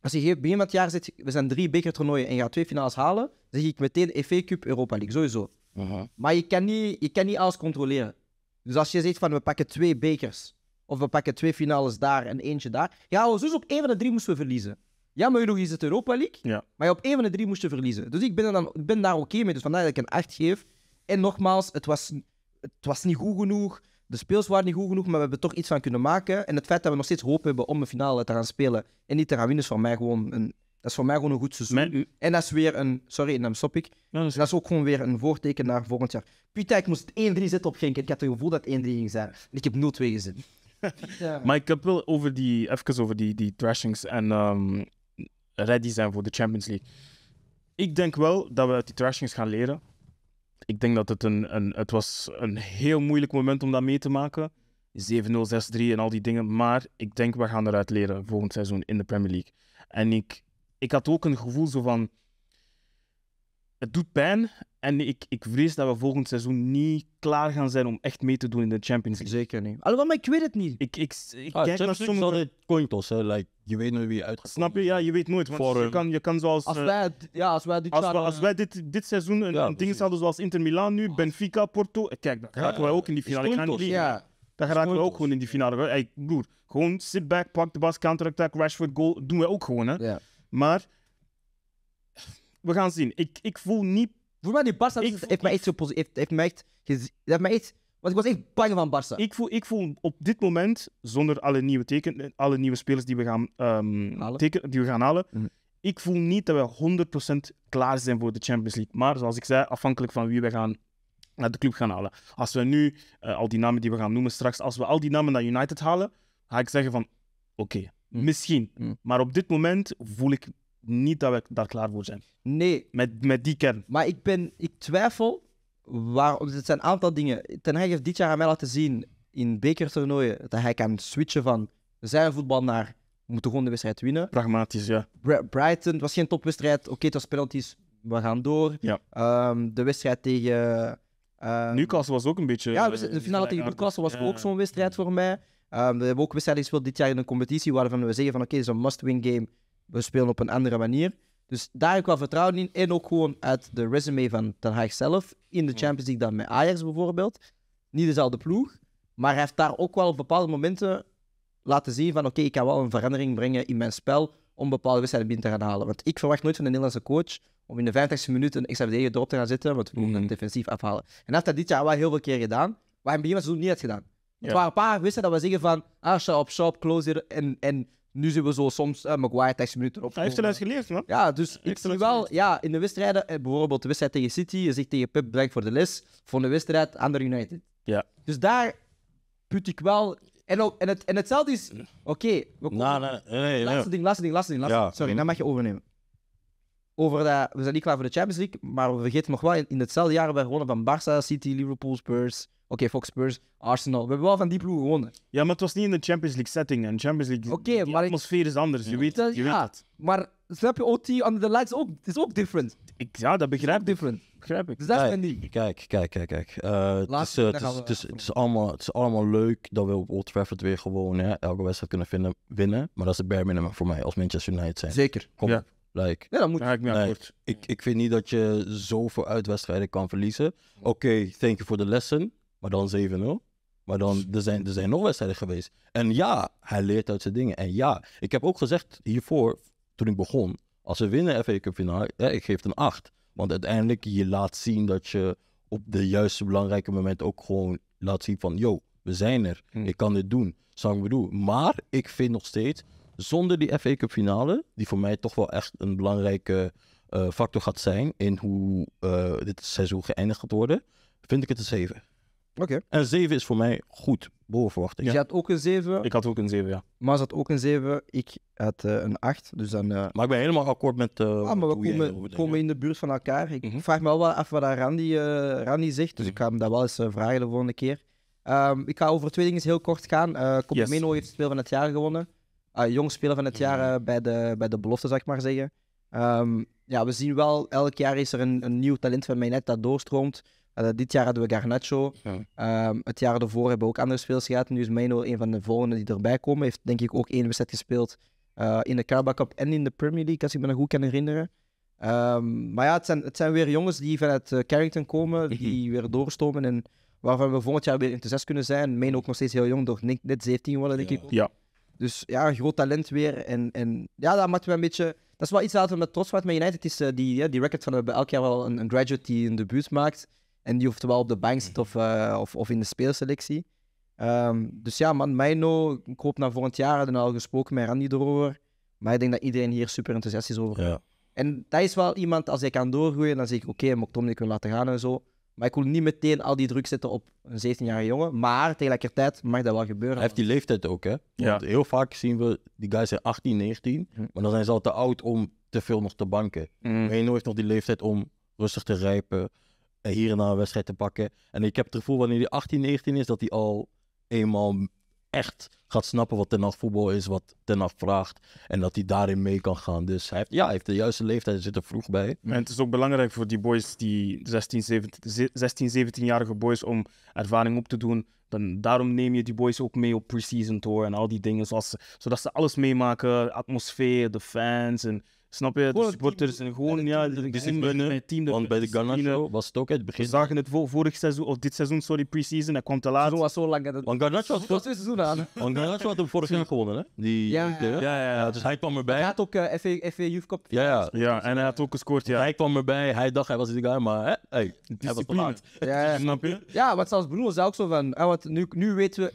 als je begin van het jaar zit, we zijn drie bekertoernooien en je gaat twee finales halen, zeg ik meteen EV Cup Europa League, sowieso. Mhm. Maar je kan, niet, je kan niet alles controleren. Dus als je zegt van we pakken twee bekers, of we pakken twee finales daar en eentje daar, ja, dus op één van de drie moesten we verliezen. Ja, maar is het Europa League, ja. maar je op één van de drie moest je verliezen. Dus ik ben, dan, ben daar oké mee, dus vandaar dat ik een 8 geef. En nogmaals, het was, het was niet goed genoeg de speels waren niet goed genoeg, maar we hebben toch iets van kunnen maken. En het feit dat we nog steeds hoop hebben om een finale te gaan spelen en niet te gaan winnen, is voor mij gewoon een, dat is voor mij gewoon een goed seizoen. En dat is weer een, sorry, dan stop ik. dat, is... ook gewoon weer een voorteken naar volgend jaar. Pieter, ik moest 1-3 zetten op Genk. Ik had het gevoel dat 1-3 ging zijn. Ik heb 0-2 gezien. (laughs) Maar ik heb wel over die, even over die, die trashings en ehm, ready zijn voor de Champions League. Ik denk wel dat we uit die trashings gaan leren ik denk dat het een, een, het was een heel moeilijk moment om dat mee te maken. 7-0, 6-3 en al die dingen. Maar ik denk, we gaan eruit leren volgend seizoen in de Premier League. En ik, ik had ook een gevoel zo van het doet pijn. En ik, ik vrees dat we volgend seizoen niet klaar gaan zijn om echt mee te doen in de Champions League. Zeker niet. Alhoewel, maar ik weet het niet. Ik, ik, ik ah, kijk naar sommige... Het hè. Like, je weet nooit wie uitgaat. Snap je? Ja, je weet nooit. Want je, kan, je kan zoals... Als eh, wij, ja, als wij dit, jaar, als wij dit, dit seizoen een, ja, ding hadden zoals Inter Milan nu, ah. Benfica, Porto... Eh, kijk, daar raken ja, wij ook in die finale. Ik ga ja. Daar raken wij ook gewoon in die finale. Hey, broer, gewoon sit back, pak de bas, counterattack, Rashford, goal. Doen wij ook gewoon, hè. Ja. Maar we gaan zien. Ik, ik voel niet... Voor mij die Barca ik, dus heeft mij echt zo Heeft, mij echt... mij want ik was echt bang van Barça. Ik voel, ik voel op dit moment, zonder alle nieuwe, teken, alle nieuwe spelers die we gaan, um, teken, die we gaan halen, mhm. ik voel niet dat we 100% klaar zijn voor de Champions League. Maar zoals ik zei, afhankelijk van wie we gaan naar de club gaan halen. Als we nu eh, al die namen die we gaan noemen straks, als we al die namen naar United halen, ga ik zeggen van oké, mhm. misschien. Mhm. Maar op dit moment voel ik niet dat we daar klaar voor zijn. Nee. Met, met die kern. Maar ik, ben, ik twijfel waarom. Het zijn een aantal dingen. Ten Hag heeft dit jaar aan mij laten zien in bekertoernooien dat hij kan switchen van zijn voetbal naar we moeten gewoon de wedstrijd winnen. Pragmatisch, ja. Brighton, het was geen topwedstrijd. Oké, okay, het was penalties, we gaan door. Ja. Ehm, de wedstrijd tegen... Ehm, Newcastle was ook een beetje... Ja, de finale tegen Newcastle was ook zo'n wedstrijd voor mij. Ehm, we hebben ook wedstrijden gespeeld dit jaar in een competitie waarvan we zeggen van oké, het is een must-win game we spelen op een andere manier. Dus daar heb ik wel vertrouwen in. En ook gewoon uit de resume van Ten Haag zelf. In de Champions League dan met Ajax bijvoorbeeld. Niet dezelfde ploeg. Maar hij heeft daar ook wel op bepaalde momenten laten zien van oké, ik kan wel een verandering brengen in mijn spel om bepaalde wedstrijden binnen te gaan halen. Want ik verwacht nooit van een Nederlandse coach om in de 50ste minuut een extra erop te gaan zitten, want we moeten mm defensief afhalen. En dat heeft hij dit jaar wel heel veel keer gedaan, waar hij in het begin van het seizoen niet had gedaan. Ja. Het waren een paar wedstrijden dat we zeggen van, ah, op shop, close En, en nu zien we zo soms uh, Maguire 10 minuten op. Hij heeft eruit geleerd, man. Ja, dus ik zie wel, ja, in de wedstrijden, eh, bijvoorbeeld de wedstrijd tegen City, je zegt tegen Pep direct voor de les, van de wedstrijd aan de United. Ja. Dus daar put ik wel. En, ook, en, het, en hetzelfde is, oké, okay, nee, nee, laatste ding, laatste ding, laatste ding, laatste ja. Sorry, mhm. dat mag je overnemen. Over dat, we zijn niet klaar voor de Champions League, maar we vergeten nog wel, in, in hetzelfde jaar hebben we gewonnen van Barça, City, Liverpool, Spurs. Oké, Fox Spurs, Arsenal. We hebben wel van die ploegen gewonnen. Ja, maar het was niet in de Champions League setting. En Champions League, Oké, de maar ik- atmosfeer is anders. Je weet, je weet het. maar snap je, OT under the lights ook, is ook different. Ik, ja, dat begrijp ik. Different. Begrijp ik. Dus dat is mijn Kijk, kijk, kijk, kijk. Eh, het, is, eh, het, is, het, is, allemaal, het is allemaal leuk dat we op Old Trafford weer gewoon hè, elke wedstrijd kunnen vinden, winnen. Maar dat is de bare minimum voor mij als Manchester United zijn. Zeker. Kom, Ja. like, Ja, dat moet. eigenlijk ik ik, ik vind niet dat je zoveel uitwedstrijden kan verliezen. Oké, thank you for the lesson maar dan 7-0. Maar dan, er zijn, er zijn nog wedstrijden geweest. En ja, hij leert uit zijn dingen. En ja, ik heb ook gezegd hiervoor, toen ik begon, als we winnen FA Cup finale, ik geef een 8. Want uiteindelijk, je laat zien dat je op de juiste belangrijke momenten ook gewoon laat zien van, yo, we zijn er. Hmm. Ik kan dit doen. Zou ik bedoel. Maar ik vind nog steeds, zonder die FA Cup finale, die voor mij toch wel echt een belangrijke eh, factor gaat zijn in hoe eh, dit seizoen geëindigd gaat worden, vind ik het een 7. Oké. En 7 is voor mij goed, boven verwachting. Dus je had ook een 7, Ik had ook een 7, ja. maar ze had ook een 7. Ik had eh, een 8. Dus dan. Eh, maar ik ben helemaal akkoord met. eh ah, maar we komen, komen in de buurt van elkaar. Ik mhm. vraag me al wel af wat Randy, eh, Randy zegt. Dus mhm. ik ga hem dat wel eens vragen de volgende keer. Ehm, ik ga over twee dingen heel kort gaan. Eh Kopemeno Yes. heeft Speel van het Jaar gewonnen. Ah, jong Speler van het Jaar mhm. bij, de, bij de belofte, zeg maar zeggen. Ehm, ja, we zien wel, elk jaar is er een, een nieuw talent van mij net dat doorstroomt. Eh, dit jaar hadden we Garnacho. Ja. Ehm, het jaar ervoor hebben we ook andere spelers gehad. Nu is Maino een van de volgende die erbij komen. Heeft denk ik ook één wedstrijd gespeeld eh, in de Carabao Cup en in de Premier League, als ik me nog goed kan herinneren. Ehm, maar ja, het zijn, het zijn weer jongens die vanuit eh, Carrington komen, mhm. die weer doorstomen en waarvan we volgend jaar weer in kunnen zijn. Meino ook nog steeds heel jong, doch net 17 worden, denk ik. Ja. Dus ja, groot talent weer. En, en ja, dat maakt me een beetje. Dat is wel iets dat we met trots maakt met United. Is, die, die record van we elk jaar wel een, een graduate die een debuut maakt. En die wel op de bank zit eh, of, of, in de speelselectie. Ehm, dus ja, man, Maino, ik hoop naar volgend jaar, hadden al gesproken met Randy erover. Maar ik denk dat iedereen hier super enthousiast is over. Ja. En dat is wel iemand, als hij kan doorgroeien, dan zeg ik oké, okay, McTominay wil laten gaan en zo. Maar ik wil niet meteen al die druk zetten op een 17-jarige jongen. Maar tegelijkertijd mag dat wel gebeuren. Hij heeft die leeftijd ook, hè? heel vaak zien we, die guys zijn 18, 19. Mhm. Maar dan zijn ze al te oud om te veel nog te banken. Mm. Hm. heeft nog die leeftijd om rustig te rijpen. Eh, hier en een wedstrijd te pakken. En ik heb het gevoel wanneer hij 18, 19 is, dat hij al eenmaal echt gaat snappen wat ten voetbal is, wat ten af vraagt. En dat hij daarin mee kan gaan. Dus hij heeft, ja, hij heeft de juiste leeftijd, hij zit er vroeg bij. En het is ook belangrijk voor die boys, die 16, 17, 16 17-jarige boys, om ervaring op te doen. Dan, daarom neem je die boys ook mee op pre-season tour en al die dingen. zodat ze alles meemaken, atmosfeer, de fans en Snap je? De supporters zijn gewoon, ja, de team binnen. Team Want bij de Garnacho was het ook uit het begin. We zagen het vorig seizoen, of dit seizoen, sorry, pre-season, hij kwam te laat. was zo lang. Want Garnacho had, was seizoen aan. Want Garnacho had hem vorig jaar gewonnen, hè? Die, ja, ja, ja, Dus hij kwam erbij. Hij had ook eh, FA, FA Youth Cup. Ja, ja. ja, en hij had ook gescoord, ja. Hij kwam erbij, hij dacht hij was die guy, maar hè, hij was te laat. Ja, Snap je? Ja, wat zelfs Bruno zei ook zo van, ah, nu, nu weten we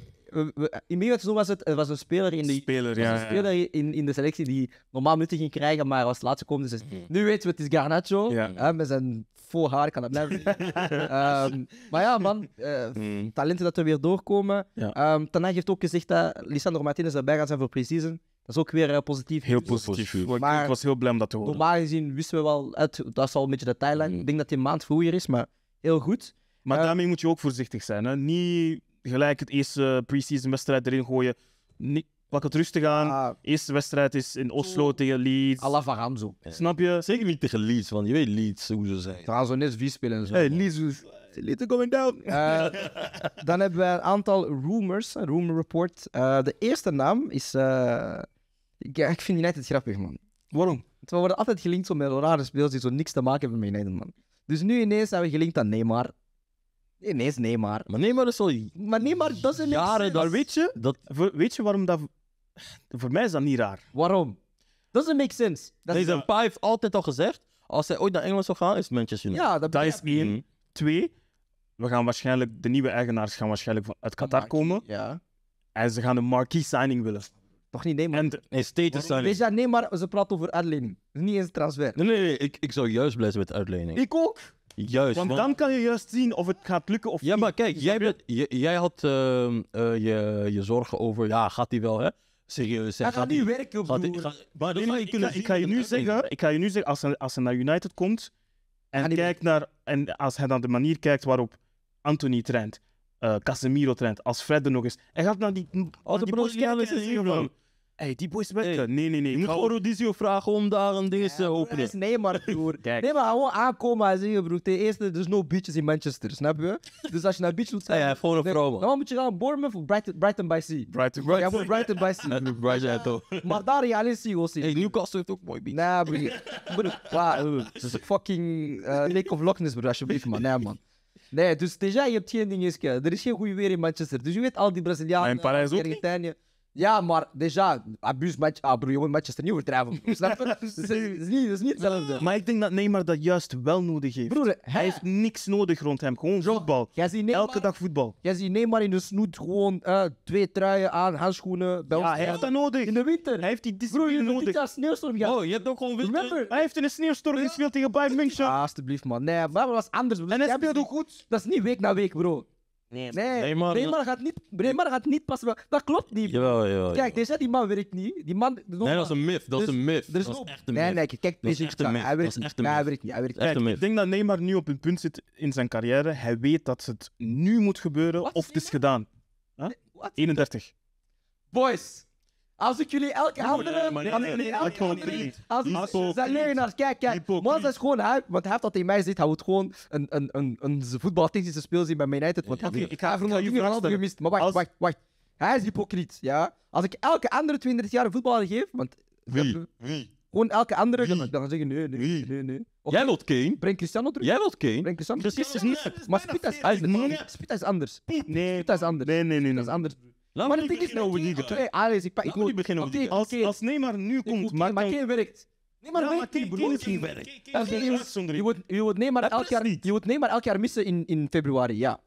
inmiddels we, was het was een speler in de, speler, ja, een speler in, in de selectie die normaal minuten ging krijgen, maar als laatste komende Dus mhm. nu weten we, het is Garnacho. Ja. Hè, met zijn vol haar kan dat blijven. um, maar ja, man, eh, mhm. talenten dat er weer doorkomen. Ja. Ehm, heeft ook gezegd dat Lisandro Martinez erbij gaat zijn voor pre-season. Dat is ook weer eh, positief. Heel positief. Maar ik was heel blij om dat te horen. Normaal gezien wisten we wel, dat is al een beetje de timeline. Mhm. Ik denk dat die maand vroeger is, maar heel goed. Maar ehm, daarmee moet je ook voorzichtig zijn. Hè? Niet gelijk het eerste pre-season wedstrijd erin gooien. pak het rustig aan. Ah. Eerste wedstrijd is in Oslo tegen Leeds. Alla van Snap je? Zeker niet tegen Leeds, want je weet Leeds hoe ze zijn. gaan zo net wie spelen en zo. Hey, Leeds is... Little going down. Eh, dan hebben we een aantal rumors, een rumor report. Eh, de eerste naam is... Eh, ik vind die net United grappig, man. Waarom? we worden altijd gelinkt zo met rare speels die zo niks te maken hebben met Nederland man. Dus nu ineens hebben we gelinkt aan Neymar nee Neymar. Maar Neymar is Maar Neymar, dat is een jaren daar. Weet je, dat, weet je waarom dat... Voor mij is dat niet raar. Waarom? Doesn't make sense. Dat is Deze pa heeft altijd al gezegd, als hij ooit naar Engeland zou gaan, is Manchester United. Ja, dat, Dat is één. Mhm. Twee, we gaan waarschijnlijk, de nieuwe eigenaars gaan waarschijnlijk uit Qatar komen. Ja. En ze gaan een marquee signing willen. Toch niet Neymar. En status signing. Weet je, maar ze praten over uitlening. niet eens transfer. Nee, nee, nee, ik, ik zou juist blij zijn met de uitlening. Ik ook. Juist. Want, dan kan je juist zien of het gaat lukken of ja, niet. Ja, maar kijk, jij, jij had ehm, eh, je, je zorgen over, ja, gaat die wel, hè? Serieus, hij gaat, die, nu werken, op. ik, ga, je nu zeggen, ik ga je nu zeggen, als hij, als hij naar United komt en, kijkt naar, en als hij naar de manier kijkt waarop Anthony traint, eh, Casemiro traint, als Fred er nog is, hij gaat naar die... Oh, de Braziliaan is Hey, die boys met... Hey, nee, nee, nee. Je moet gewoon Rodizio vragen om daar een ding te openen. Nee, maar (laughs) broer. Kijk. Nee, maar gewoon aankomen en je broer. Ten eerste, er is no beaches in Manchester, snap je? Dus als je naar beach moet gaan... (laughs) Ja, ja, gewoon een vrouw, Dan moet je naar Bournemouth of Brighton, Brighton by Sea. Brighton by Sea. Ja, Brighton by Sea. (laughs) Brighton toch. Maar daar je alleen in. Hey, Newcastle heeft ook mooi beach. Nee, broer. Eh, het is fucking eh, Lake of Loch Ness, alsjeblieft, man. Nee, man. Nee, dus déjà, je hebt geen dingetje. Er is geen goede weer in Manchester. Dus je weet al die Brazilianen... Maar Parijs ook ja, maar déjà, abuse match, ah broer, je moet matches er niet overdrijven. (laughs) Snap je? is niet, is niet hetzelfde. Maar ik denk dat Neymar dat juist wel nodig heeft. Broer, Hij heeft niks nodig rond hem. Gewoon voetbal. Jij ziet Neymar, Elke dag voetbal. jij ziet Neymar in de snoet gewoon eh, twee truien aan, handschoenen, belt. Ja, hij heeft dat nodig. in de winter. Hij heeft die Broer, je hebt sneeuwstorm gehad. Oh, je hebt ook gewoon winter. Remember? Hij heeft in een sneeuwstorm gespeeld tegen Bayern München. Ah, alsjeblieft man. Nee, maar dat was anders. En hij speelde goed. Dat is niet week na week, bro. Nee, nee Neymar, Neymar gaat niet, Neymar gaat niet passen. Dat klopt niet. Jawel, jawel, Kijk, jawel. deze die man werkt niet. Die man, nee, dat is een myth. Dat is dus, een myth. Er is dat is echt een myth. Nee, nee, kijk, deze is echt een Hij werkt niet. hij werkt niet. Hij werkt echt Ik denk dat Neymar nu op een punt zit in zijn carrière. Hij weet dat het nu moet gebeuren What? of het is gedaan. Huh? 31. Boys, als ik jullie elke andere, Nee, nee, nee, nee, elke houder. Als ik. Nee, naar kijk, kijk. Maar dat is gewoon hij, want heeft dat die meisje zit. Hij wil gewoon een, een, een, een voetbaltechnische speel zien bij mijn United. Want okay, ik ga vroeger jullie al gemist. Maar wacht, wacht, wacht. Hij is hypocriet, ja. Als ik elke andere 32 jaar een voetballer geef, want. Wie? Wie? Gewoon elke andere, dan, zeggen nee, nee, nee, nee. Jij wilt Kane. Breng Cristiano terug. Jij wilt Kane. Breng Cristiano terug. Cristiano is niet. Maar Spita is anders. Nee. Spita is anders. Nee, nee, nee. Dat is anders. Laat maar het ding is over die twee. Alex, ik pak. Ik moet beginnen over als, als, als Neymar nu komt, maar Maké werkt. Neymar ja, werkt niet, broer. Geen werk. Je wordt, je wordt Neymar elk jaar niet. Je wordt Neymar elk jaar missen in, in februari, ja.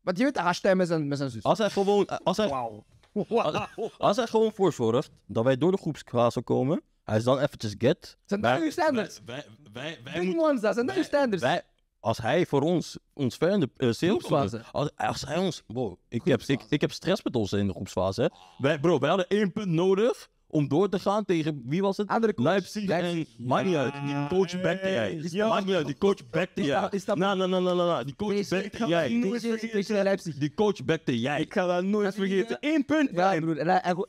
Want je weet, hashtag met zijn, met zijn zus. Als hij gewoon, als hij, wow. als, als hij gewoon voor zorgt dat wij door de groepsfase komen, hij is dan eventjes get. Zijn dat uw standards? Wij, wij, wij, wij, wij moeten, zijn dat uw standards? Wij, als hij voor ons, ons vijand, uh, eh, groepsfase. Als, als, hij ons, bro, ik heb, ik, ik, heb stress met ons in de groepsfase. Wij, bro, wij hadden één punt nodig om door te gaan tegen, wie was het? Andere Leipzig en uit. Die coach backte jij. Mania, die coach backte jij. Is dat... Na, na, na, na, na, die coach backte jij. Die coach backte jij. Ik ga dat nooit vergeten. Eén punt. Ja, broer.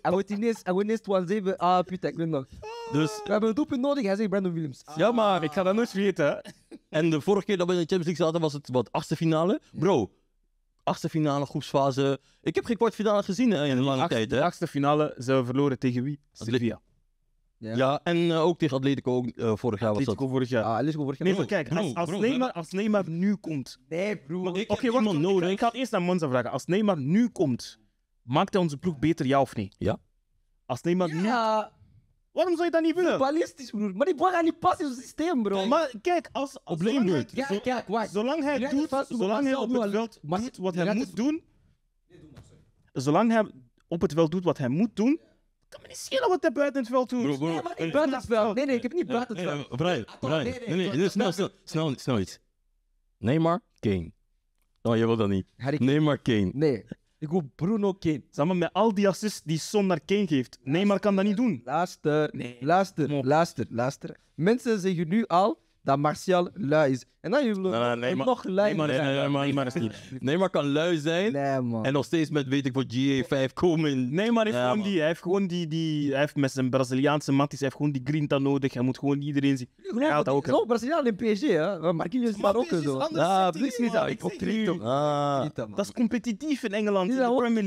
Hij wordt ineens, hij wordt ineens 1-7. Ah, Pieter, ik nog. Dus... We hebben een doelpunt nodig, hij zegt Brandon Williams. Ja, maar ik ga dat nooit vergeten. En de vorige keer dat we in de Champions League zaten, was het wat achtste finale. Bro, achtste finale groepsfase. Ik heb geen kwartfinale gezien eh, in een lange achtste, tijd. Hè? achtste finale, ze verloren tegen wie? Sevilla. Ja. ja. en eh, ook tegen Atletico ook, eh, vorig jaar was dat. vorig jaar. Ah, Atletico vorig jaar. Nee, kijk, als, als, Neymar, als, Neymar, nu komt... Nee, broer. Oké, okay, wacht, iemand nodig. Ik ga eerst naar Monza vragen. Als Neymar nu komt, maakt hij onze ploeg beter, ja of nee? Ja. Als Neymar ja. nu... Waarom zou je dat niet willen? Ballistisch, broer. Maar die boy gaat niet passen in het systeem, bro. Maar kijk, als... als Probleembeurt. Ja, kijk, wacht. Zolang hij doet, zolang hij op het veld doet wat hij moet doen... Zolang hij op het veld doet wat hij moet doen... Kan me niet schelen wat hij buiten het veld doet. Bro, bro. Nee, maar niet buiten het veld. Nee, nee, ik heb niet buiten het veld. Brian, Brian. Nee, nee, snel, snel, snel, snel iets. Neymar, Kane. Oh, je wil dat niet. Neymar, Kane. Nee. Ik wil Bruno Kane. Samen met al die assists die Son naar Kane geeft. Nee, maar kan dat niet doen. Luister, nee. luister, luister, luister. Mensen zeggen nu al, dat Martial lui is. En dan jullie nee, nee, nog lui nee, nee, nee, nee, maar kan lui zijn. Nee, man. En nog steeds met, weet ik wat, GA5 komen. Neymar maar die, hij heeft gewoon die, die... Hij heeft met zijn Braziliaanse matties, hij heeft gewoon die grinta nodig. Hij moet gewoon iedereen zien. Nee, dat ook. Zo, Braziliaan in PSG, hè. Marquinhos is ook zo. ja precies. Ik toch ah. Dat is competitief in Engeland,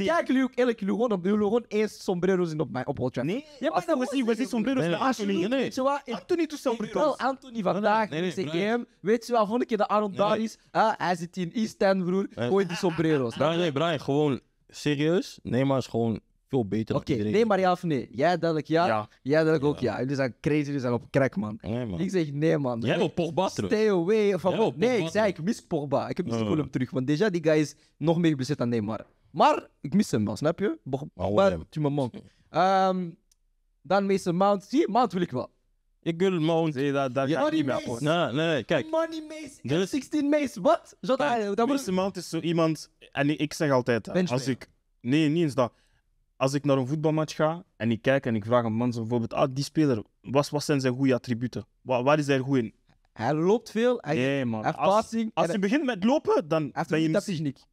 Kijk, jullie ook eerlijk, jullie gewoon eerst sombrero's in op mijn op Nee, Trafford. Nee, we zien sombrero's in Anthony. Nee, Anthony doet sombrero's. Anthony daar nee, nee, Weet je wel, volgende keer de Aaron daar is? Ah, hij zit in East End, Broer. Gooi die sombrero's. Brian, nee, Brian, gewoon serieus. Neymar is gewoon veel beter Oké, okay, nee maar ja of nee? Jij duidelijk ja, ja. jij duidelijk ja. ook ja. Die zijn crazy, die zijn op crack, man. Ik zeg nee, man. Jij wil Pogba terug. Stay away. Van... Nee, ik zei ik mis Pogba. Ik heb niet uh. hem terug, want déjà die guy is nog meer bezit dan Neymar. Maar ik mis hem wel, snap je? Maar tu me ehm, dan Mason Mount. Zie, Mount wil ik wel. Ik wil mijn Nee, dat, dat gaat niet meer. Nee, nee, kijk. Money Mace, 16 Mace, wat? Zo, ah, dat, dat wordt... is zo iemand... En ik- zeg altijd, als ik... Nee, niet eens dat. Als ik naar een voetbalmatch ga en ik kijk en ik vraag een man bijvoorbeeld... Ah, die speler, wat, wat zijn zijn goede attributen? wat waar is hij goed in? Hij loopt veel, hij heeft Als, als hij- je begint met lopen, dan ben je dat is niet.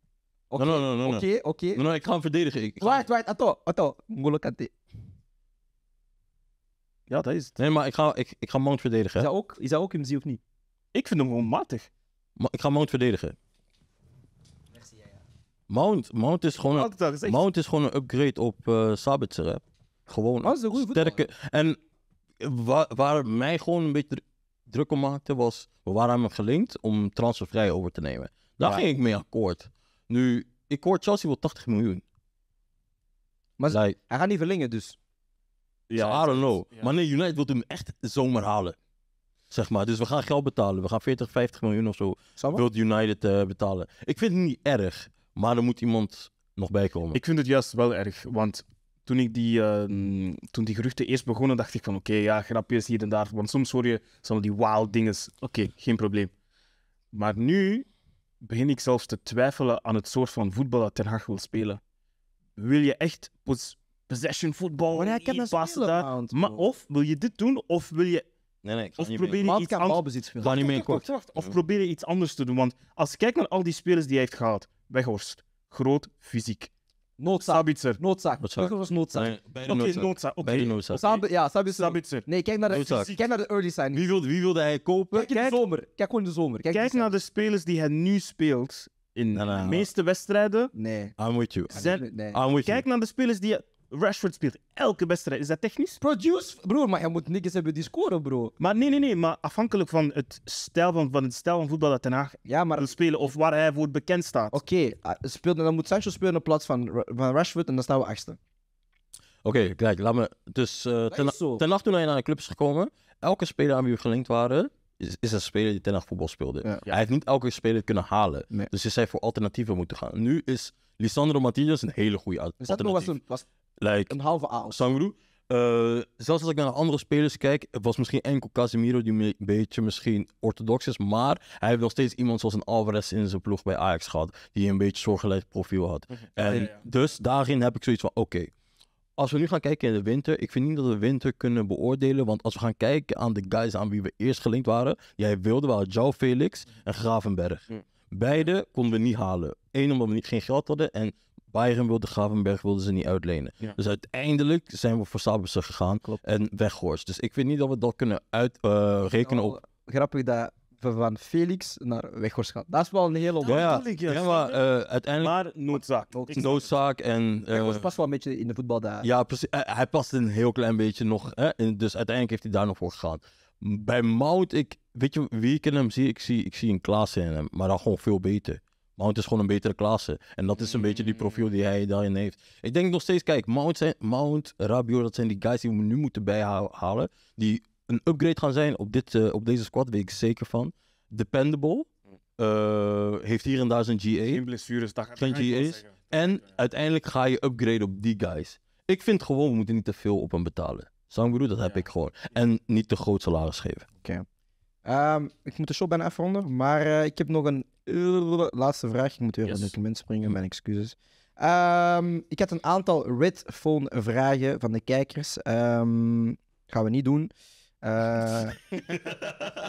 Oké, oké, oké. ik ga hem verdedigen. Ik, ik ga- Wacht, wacht, atto, atto. N'Golo ja, dat is het. Nee, maar ik ga, ik, ik ga Mount verdedigen. Is dat ook, is dat ook of niet? Ik vind hem gewoon matig. ik ga Mount verdedigen. Mount, Mount, is gewoon een, Mount is gewoon een upgrade op uh, Sabitzer. Gewoon oh, een sterke. En waar, waar mij gewoon een beetje druk om maakte was... We waren aan hem gelinkt om transfervrij over te nemen. Daar ging ik mee akkoord. Nu, ik hoor Chelsea wil 80 miljoen. Maar Zij... hij gaat niet verlengen dus. Ja, I don't know. Maar nee, United wil hem echt zomaar halen. Zeg maar. Dus we gaan geld betalen. We gaan 40, 50 miljoen of zo. Wil United eh, betalen. Ik vind het niet erg. Maar er moet iemand nog bij komen. Ik vind het juist wel erg. Want toen, ik die, ehm, toen die geruchten eerst begonnen, dacht ik van oké, ja, grapjes hier en daar. Want soms hoor je zo'n die wild dingen. Oké, geen probleem. Maar nu begin ik zelfs te twijfelen aan het soort van voetbal dat Ten Hag wil spelen. Wil je echt possession voetbal, oh maar heb een Maar of wil je dit doen, of wil je Nee, nee, of probeer je iets anders... niet mee kort. Of probeer je iets anders te doen. Want als je kijkt naar al die spelers die hij heeft gehad. Weghorst. Groot fysiek. Noodzaak. Sabitzer. Noodzaak. Weghorst was noodzaak. Nee, Oké, noodzaak. Oké. Okay. noodzaak. ja, Sabitzer. Nee, kijk naar de, kijk naar de early signings. Wie wilde, wie wilde hij kopen? Kijk, in de zomer. Kijk gewoon in de zomer. Kijk, kijk naar de spelers die hij nu speelt. In de meeste wedstrijden. Nee. I'm with you. nee. I'm with you. Kijk naar de spelers die... Rashford speelt elke wedstrijd. Is dat technisch? Produce, broer, maar je moet niks hebben die scoren, bro. Maar nee, nee, nee. Maar afhankelijk van het stijl van, van, het stijl van voetbal dat Den Haag ja, maar... wil spelen of waar hij voor bekend staat. Oké, okay. Ah, dan moet Sancho spelen in plaats van, van Rashford en dan staan we achtste. Oké, kijk, laat me. Dus uh, ten, ten toen hij naar de club is gekomen, elke speler aan wie we gelinkt waren, is, is een speler die ten nacht voetbal speelde. Hij heeft niet elke speler kunnen halen. Dus hij hij voor alternatieven moeten gaan. Nu is Lisandro Martinez een hele goede alternatief. Was een, was, Like, een halve aal. Sangru. Uh, zelfs als ik naar andere spelers kijk, was misschien enkel Casemiro die een beetje misschien orthodox is. Maar hij heeft nog steeds iemand zoals een Alvarez in zijn ploeg bij Ajax gehad. Die een beetje zorgelijk profiel had. Mhm. En Dus daarin heb ik zoiets van: oké. als we nu gaan kijken in de winter, ik vind niet dat we de winter kunnen beoordelen. Want als we gaan kijken aan de guys aan wie we eerst gelinkt waren. Jij wilde wel João Felix en Gravenberg. Mhm. Beide konden we niet halen. Eén omdat we niet, geen geld hadden. En Bayern wilde Gravenberg wilde ze niet uitlenen. Dus uiteindelijk zijn we voor Sabitzer gegaan en weghorst. Dus ik vind niet dat we dat kunnen uitrekenen eh, op... Grappig dat we van Felix naar Weghorst gaan. Dat is wel een hele... Ja, ja. maar eh, uiteindelijk... noodzaak. noodzaak en... Uh... Eh, past wel een beetje in de voetbal daar. Ja, precies. hij past een heel klein beetje nog. Hè? Dus uiteindelijk heeft hij daar nog voor gegaan. Bij Mout, ik, weet je wie ik in hem zie? Ik zie, ik zie een Klaas in hem, maar dan gewoon veel beter. Mount is gewoon een betere klasse. En dat is een beetje die profiel die hij daarin heeft. Ik denk nog steeds, kijk, Mount, zijn, Mount Rabiot, dat zijn die guys die we nu moeten bijhalen. Die een upgrade gaan zijn op, dit, eh, op deze squad, weet ik zeker van. Dependable. Eh, heeft hier en daar zijn GA. Geen blessures, dat Geen GA's. En uiteindelijk ga je upgraden op die guys. Ik vind gewoon, we moeten niet te veel op hem betalen. Zou ik bedoel, dat heb ik gewoon. En niet te groot salaris geven. Oké. Ehm, ik moet de show bijna afronden, maar eh, ik heb nog een laatste vraag. Ik moet weer yes. een document springen, mijn excuses. Ehm, ik had een aantal red phone vragen van de kijkers. Um, gaan we niet doen. Uh,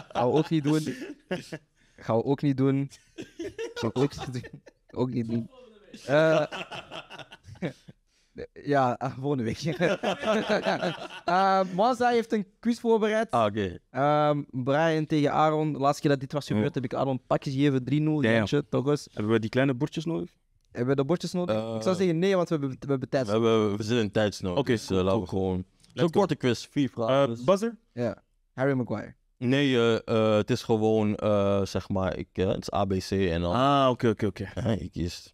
gaan we ook niet doen. Gaan we ook niet doen. Zal ik ook, ook niet doen. Eh, ja, eh, volgende week. uh, (laughs) Mazda heeft een quiz voorbereid. Ah, oké. Ehm, Brian tegen Aaron. De laatste keer dat dit was gebeurd, oh. heb ik Aaron pakjes gegeven. 3-0, ja, toch eens. Hebben we die kleine bordjes nodig? Hebben we de bordjes nodig? Eh, ik zou zeggen nee, want we hebben, we hebben tijd. We, hebben, we zitten in tijdsnood. Oké, dus, laten we gewoon... Zo'n korte quiz, vier vragen. Uh, buzzer? Ja, Harry Maguire. Nee, het is gewoon, zeg maar, ik, het is ABC en dan... Ah, oké, oké, oké. Ja, ik kies...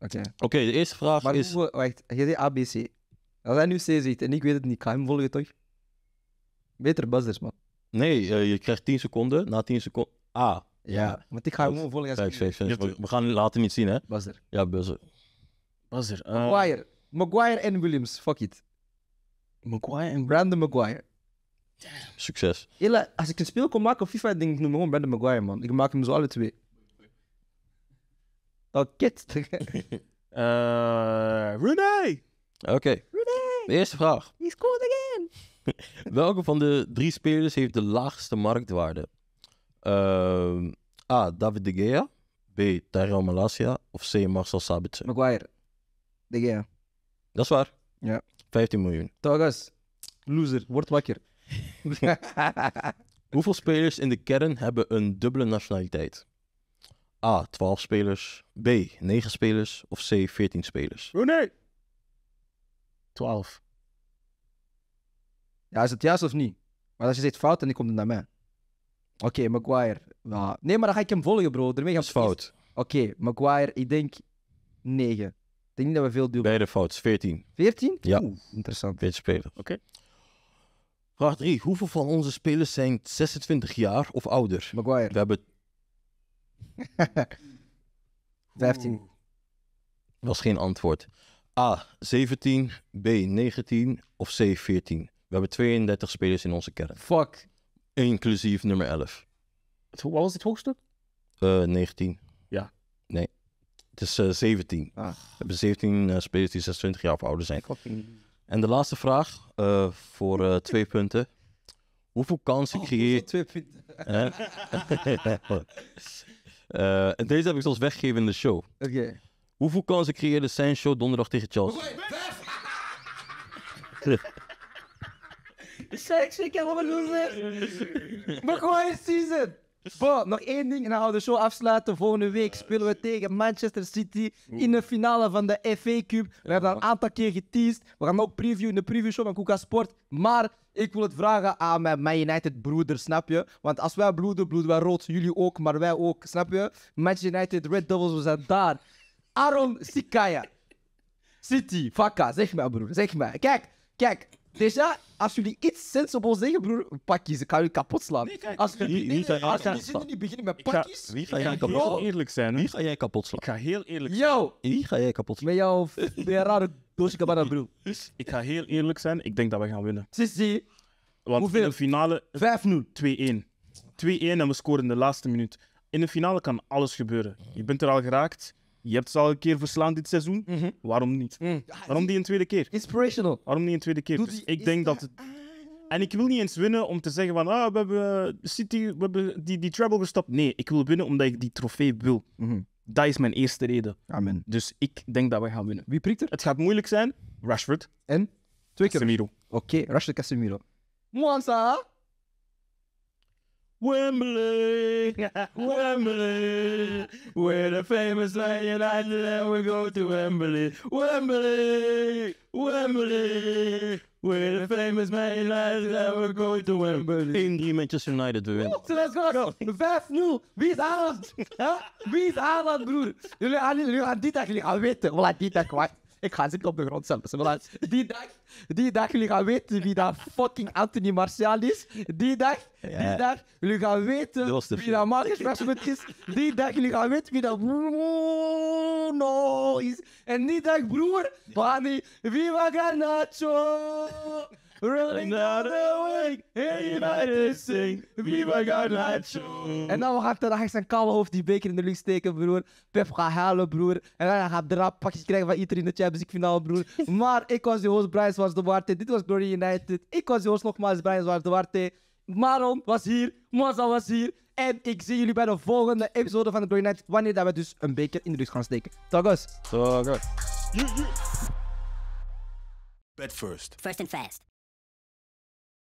Oké, Oké, de eerste vraag is... Maar wacht, je zei ABC. Als hij nu C zegt en ik weet het niet, Kan ga hem volgen toch? Beter buzzers, dus, man. Nee, eh, je krijgt 10 seconden. Na 10 seconden... A. ja. Want ik ga hem gewoon volgen als ik We, gaan later niet zien, hè? buzzer. Ja, buzzer. Buzzer. Eh, Maguire. Maguire en Williams, fuck it. Maguire en... Brandon Maguire. Succes. als ik een speel kon maken op FIFA, denk ik noem hem gewoon Brandon Maguire, man. Ik maak hem zo alle twee. Oh, (laughs) Oké, de eerste vraag. scored again! (laughs) Welke van de drie spelers heeft de laagste marktwaarde? Ehm, A. David De Gea. B. Tyrone Malasia. Of C. Marcel Sabitzer. Maguire. De Gea. Dat is waar. Ja. 15 miljoen. Togas. Loser. Word wakker. (laughs) Hoeveel spelers in de kern hebben een dubbele nationaliteit? A. 12 spelers. B. 9 spelers. Of C. 14 spelers. Oh nee! 12. Ja, is het juist of niet? Maar als je zegt fout, en dan komt het naar mij. Oké, okay, Maguire. Nee, maar dan ga ik hem volgen, bro. Daarmee gaan is fout. Oké, okay, Maguire, ik denk 9. Ik denk dat we veel duwen. Beide fouts, 14. 14? Ja. interessant. 14 spelers. Oké. Vraag 3. Hoeveel van onze spelers zijn 26 jaar of ouder? Maguire. We hebben 15. (laughs) Was geen antwoord. A, 17. B, 19. Of C, 14. We hebben 32 spelers in onze kern. Fuck. Inclusief nummer 11. Wat was het hoogste? 19. Eh, ja. Nee. Het is 17. Eh, ah. We hebben 17 eh, spelers die 26 jaar of ouder zijn. Fucking. En de laatste vraag voor twee punten. Hoeveel kansen oh, creëert... Twee punten. Hè? (laughs) Uh, en deze heb ik zelfs weggegeven in de show. Oké. Okay. Hoeveel kansen nou creëerde zijn show donderdag tegen Chelsea? (laughs) Sexy, ik heb wat bedoeld. Maar gewoon season. Bo, nog één ding en dan gaan we de show afsluiten. Volgende week spelen we tegen Manchester City in de finale van de FA Cup. We hebben dat een aantal keer geteased. We gaan ook preview in de previewshow van Koeka Sport. Maar ik wil het vragen aan mijn Man United broeder, snap je? Want als wij bloeden, bloeden wij rood. Jullie ook, maar wij ook, snap je? Manchester United, Red Devils, we zijn daar. Aaron Sikaya. City, Faka, zeg maar broer, zeg maar. Kijk, kijk, Deja, als jullie iets sensibels zeggen, broer, pakjes, ik ga jullie kapot slaan. als jullie niet, nee, als niet beginnen met pakjes. Wie ga jij kapot eerlijk zijn? Wie ga jij kapot slaan? Ik ga heel eerlijk zijn. Wie ga jij kapot slaan? Met jouw rare doosje cabana, broer. Ik ga heel eerlijk zijn, ik denk dat we gaan winnen. Sissi. Want in de finale... 5-0. 2-1. 2-1 en we scoren de laatste minuut. In de finale kan alles gebeuren. Je bent er al geraakt. Je hebt ze al een keer verslaan dit seizoen. Mhm. Waarom niet? Mhm. Waarom die een tweede keer? Inspirational. Waarom niet een tweede keer? Dus ik denk dat het... En ik wil niet eens winnen om te zeggen van, ah, we hebben eh, City, we hebben die, die treble gestopt. Nee, ik wil winnen omdat ik die trofee wil. Mhm. Dat is mijn eerste reden. Amen. Dus ik denk dat we gaan winnen. Wie prikt er? Het gaat moeilijk zijn. Rashford. En? Twee keer. Casemiro. Oké, Rashford Casemiro. Mwansa. Wembley, Wembley, where the famous Man United and we go to Wembley. Wembley, Wembley, where the famous Man United and we go to Wembley. In 3 Manchester United win. Oh, let's go. go. 5-0. Wie is Haaland? Wie is Haaland, broer? Jullie gaan, jullie gaan dit eigenlijk al weten. Voilà, dit dag, Ik ga zitten op de grond zelfs. die dag, die dag, jullie gaan weten wie dat fucking Anthony Martial is. Die dag, die dag, jullie gaan weten wie dat Marcus Rashford is. Die dag, jullie gaan weten wie dat Bruno is. En die dag, broer, Bani, viva Garnacho! Running down the hey, United sing, we gaan naar show. En dan gaat, zijn koude hoofd die beker in de lucht steken, broer. Pep ga halen, broer. En dan gaat drap pakjes krijgen van iedereen in de Champions dus League finale, broer. (laughs) Maar ik was de host, Brian was de Duarte. Dit was Glory United. Ik was de host nogmaals, Brian was de Duarte. Maron was hier, Mazal was hier. En ik zie jullie bij de volgende episode van de Glory United, wanneer dat we dus een beker in de lucht gaan steken. Tagos. Tagos. Yeah, hm, hm. Bet first. First and fast.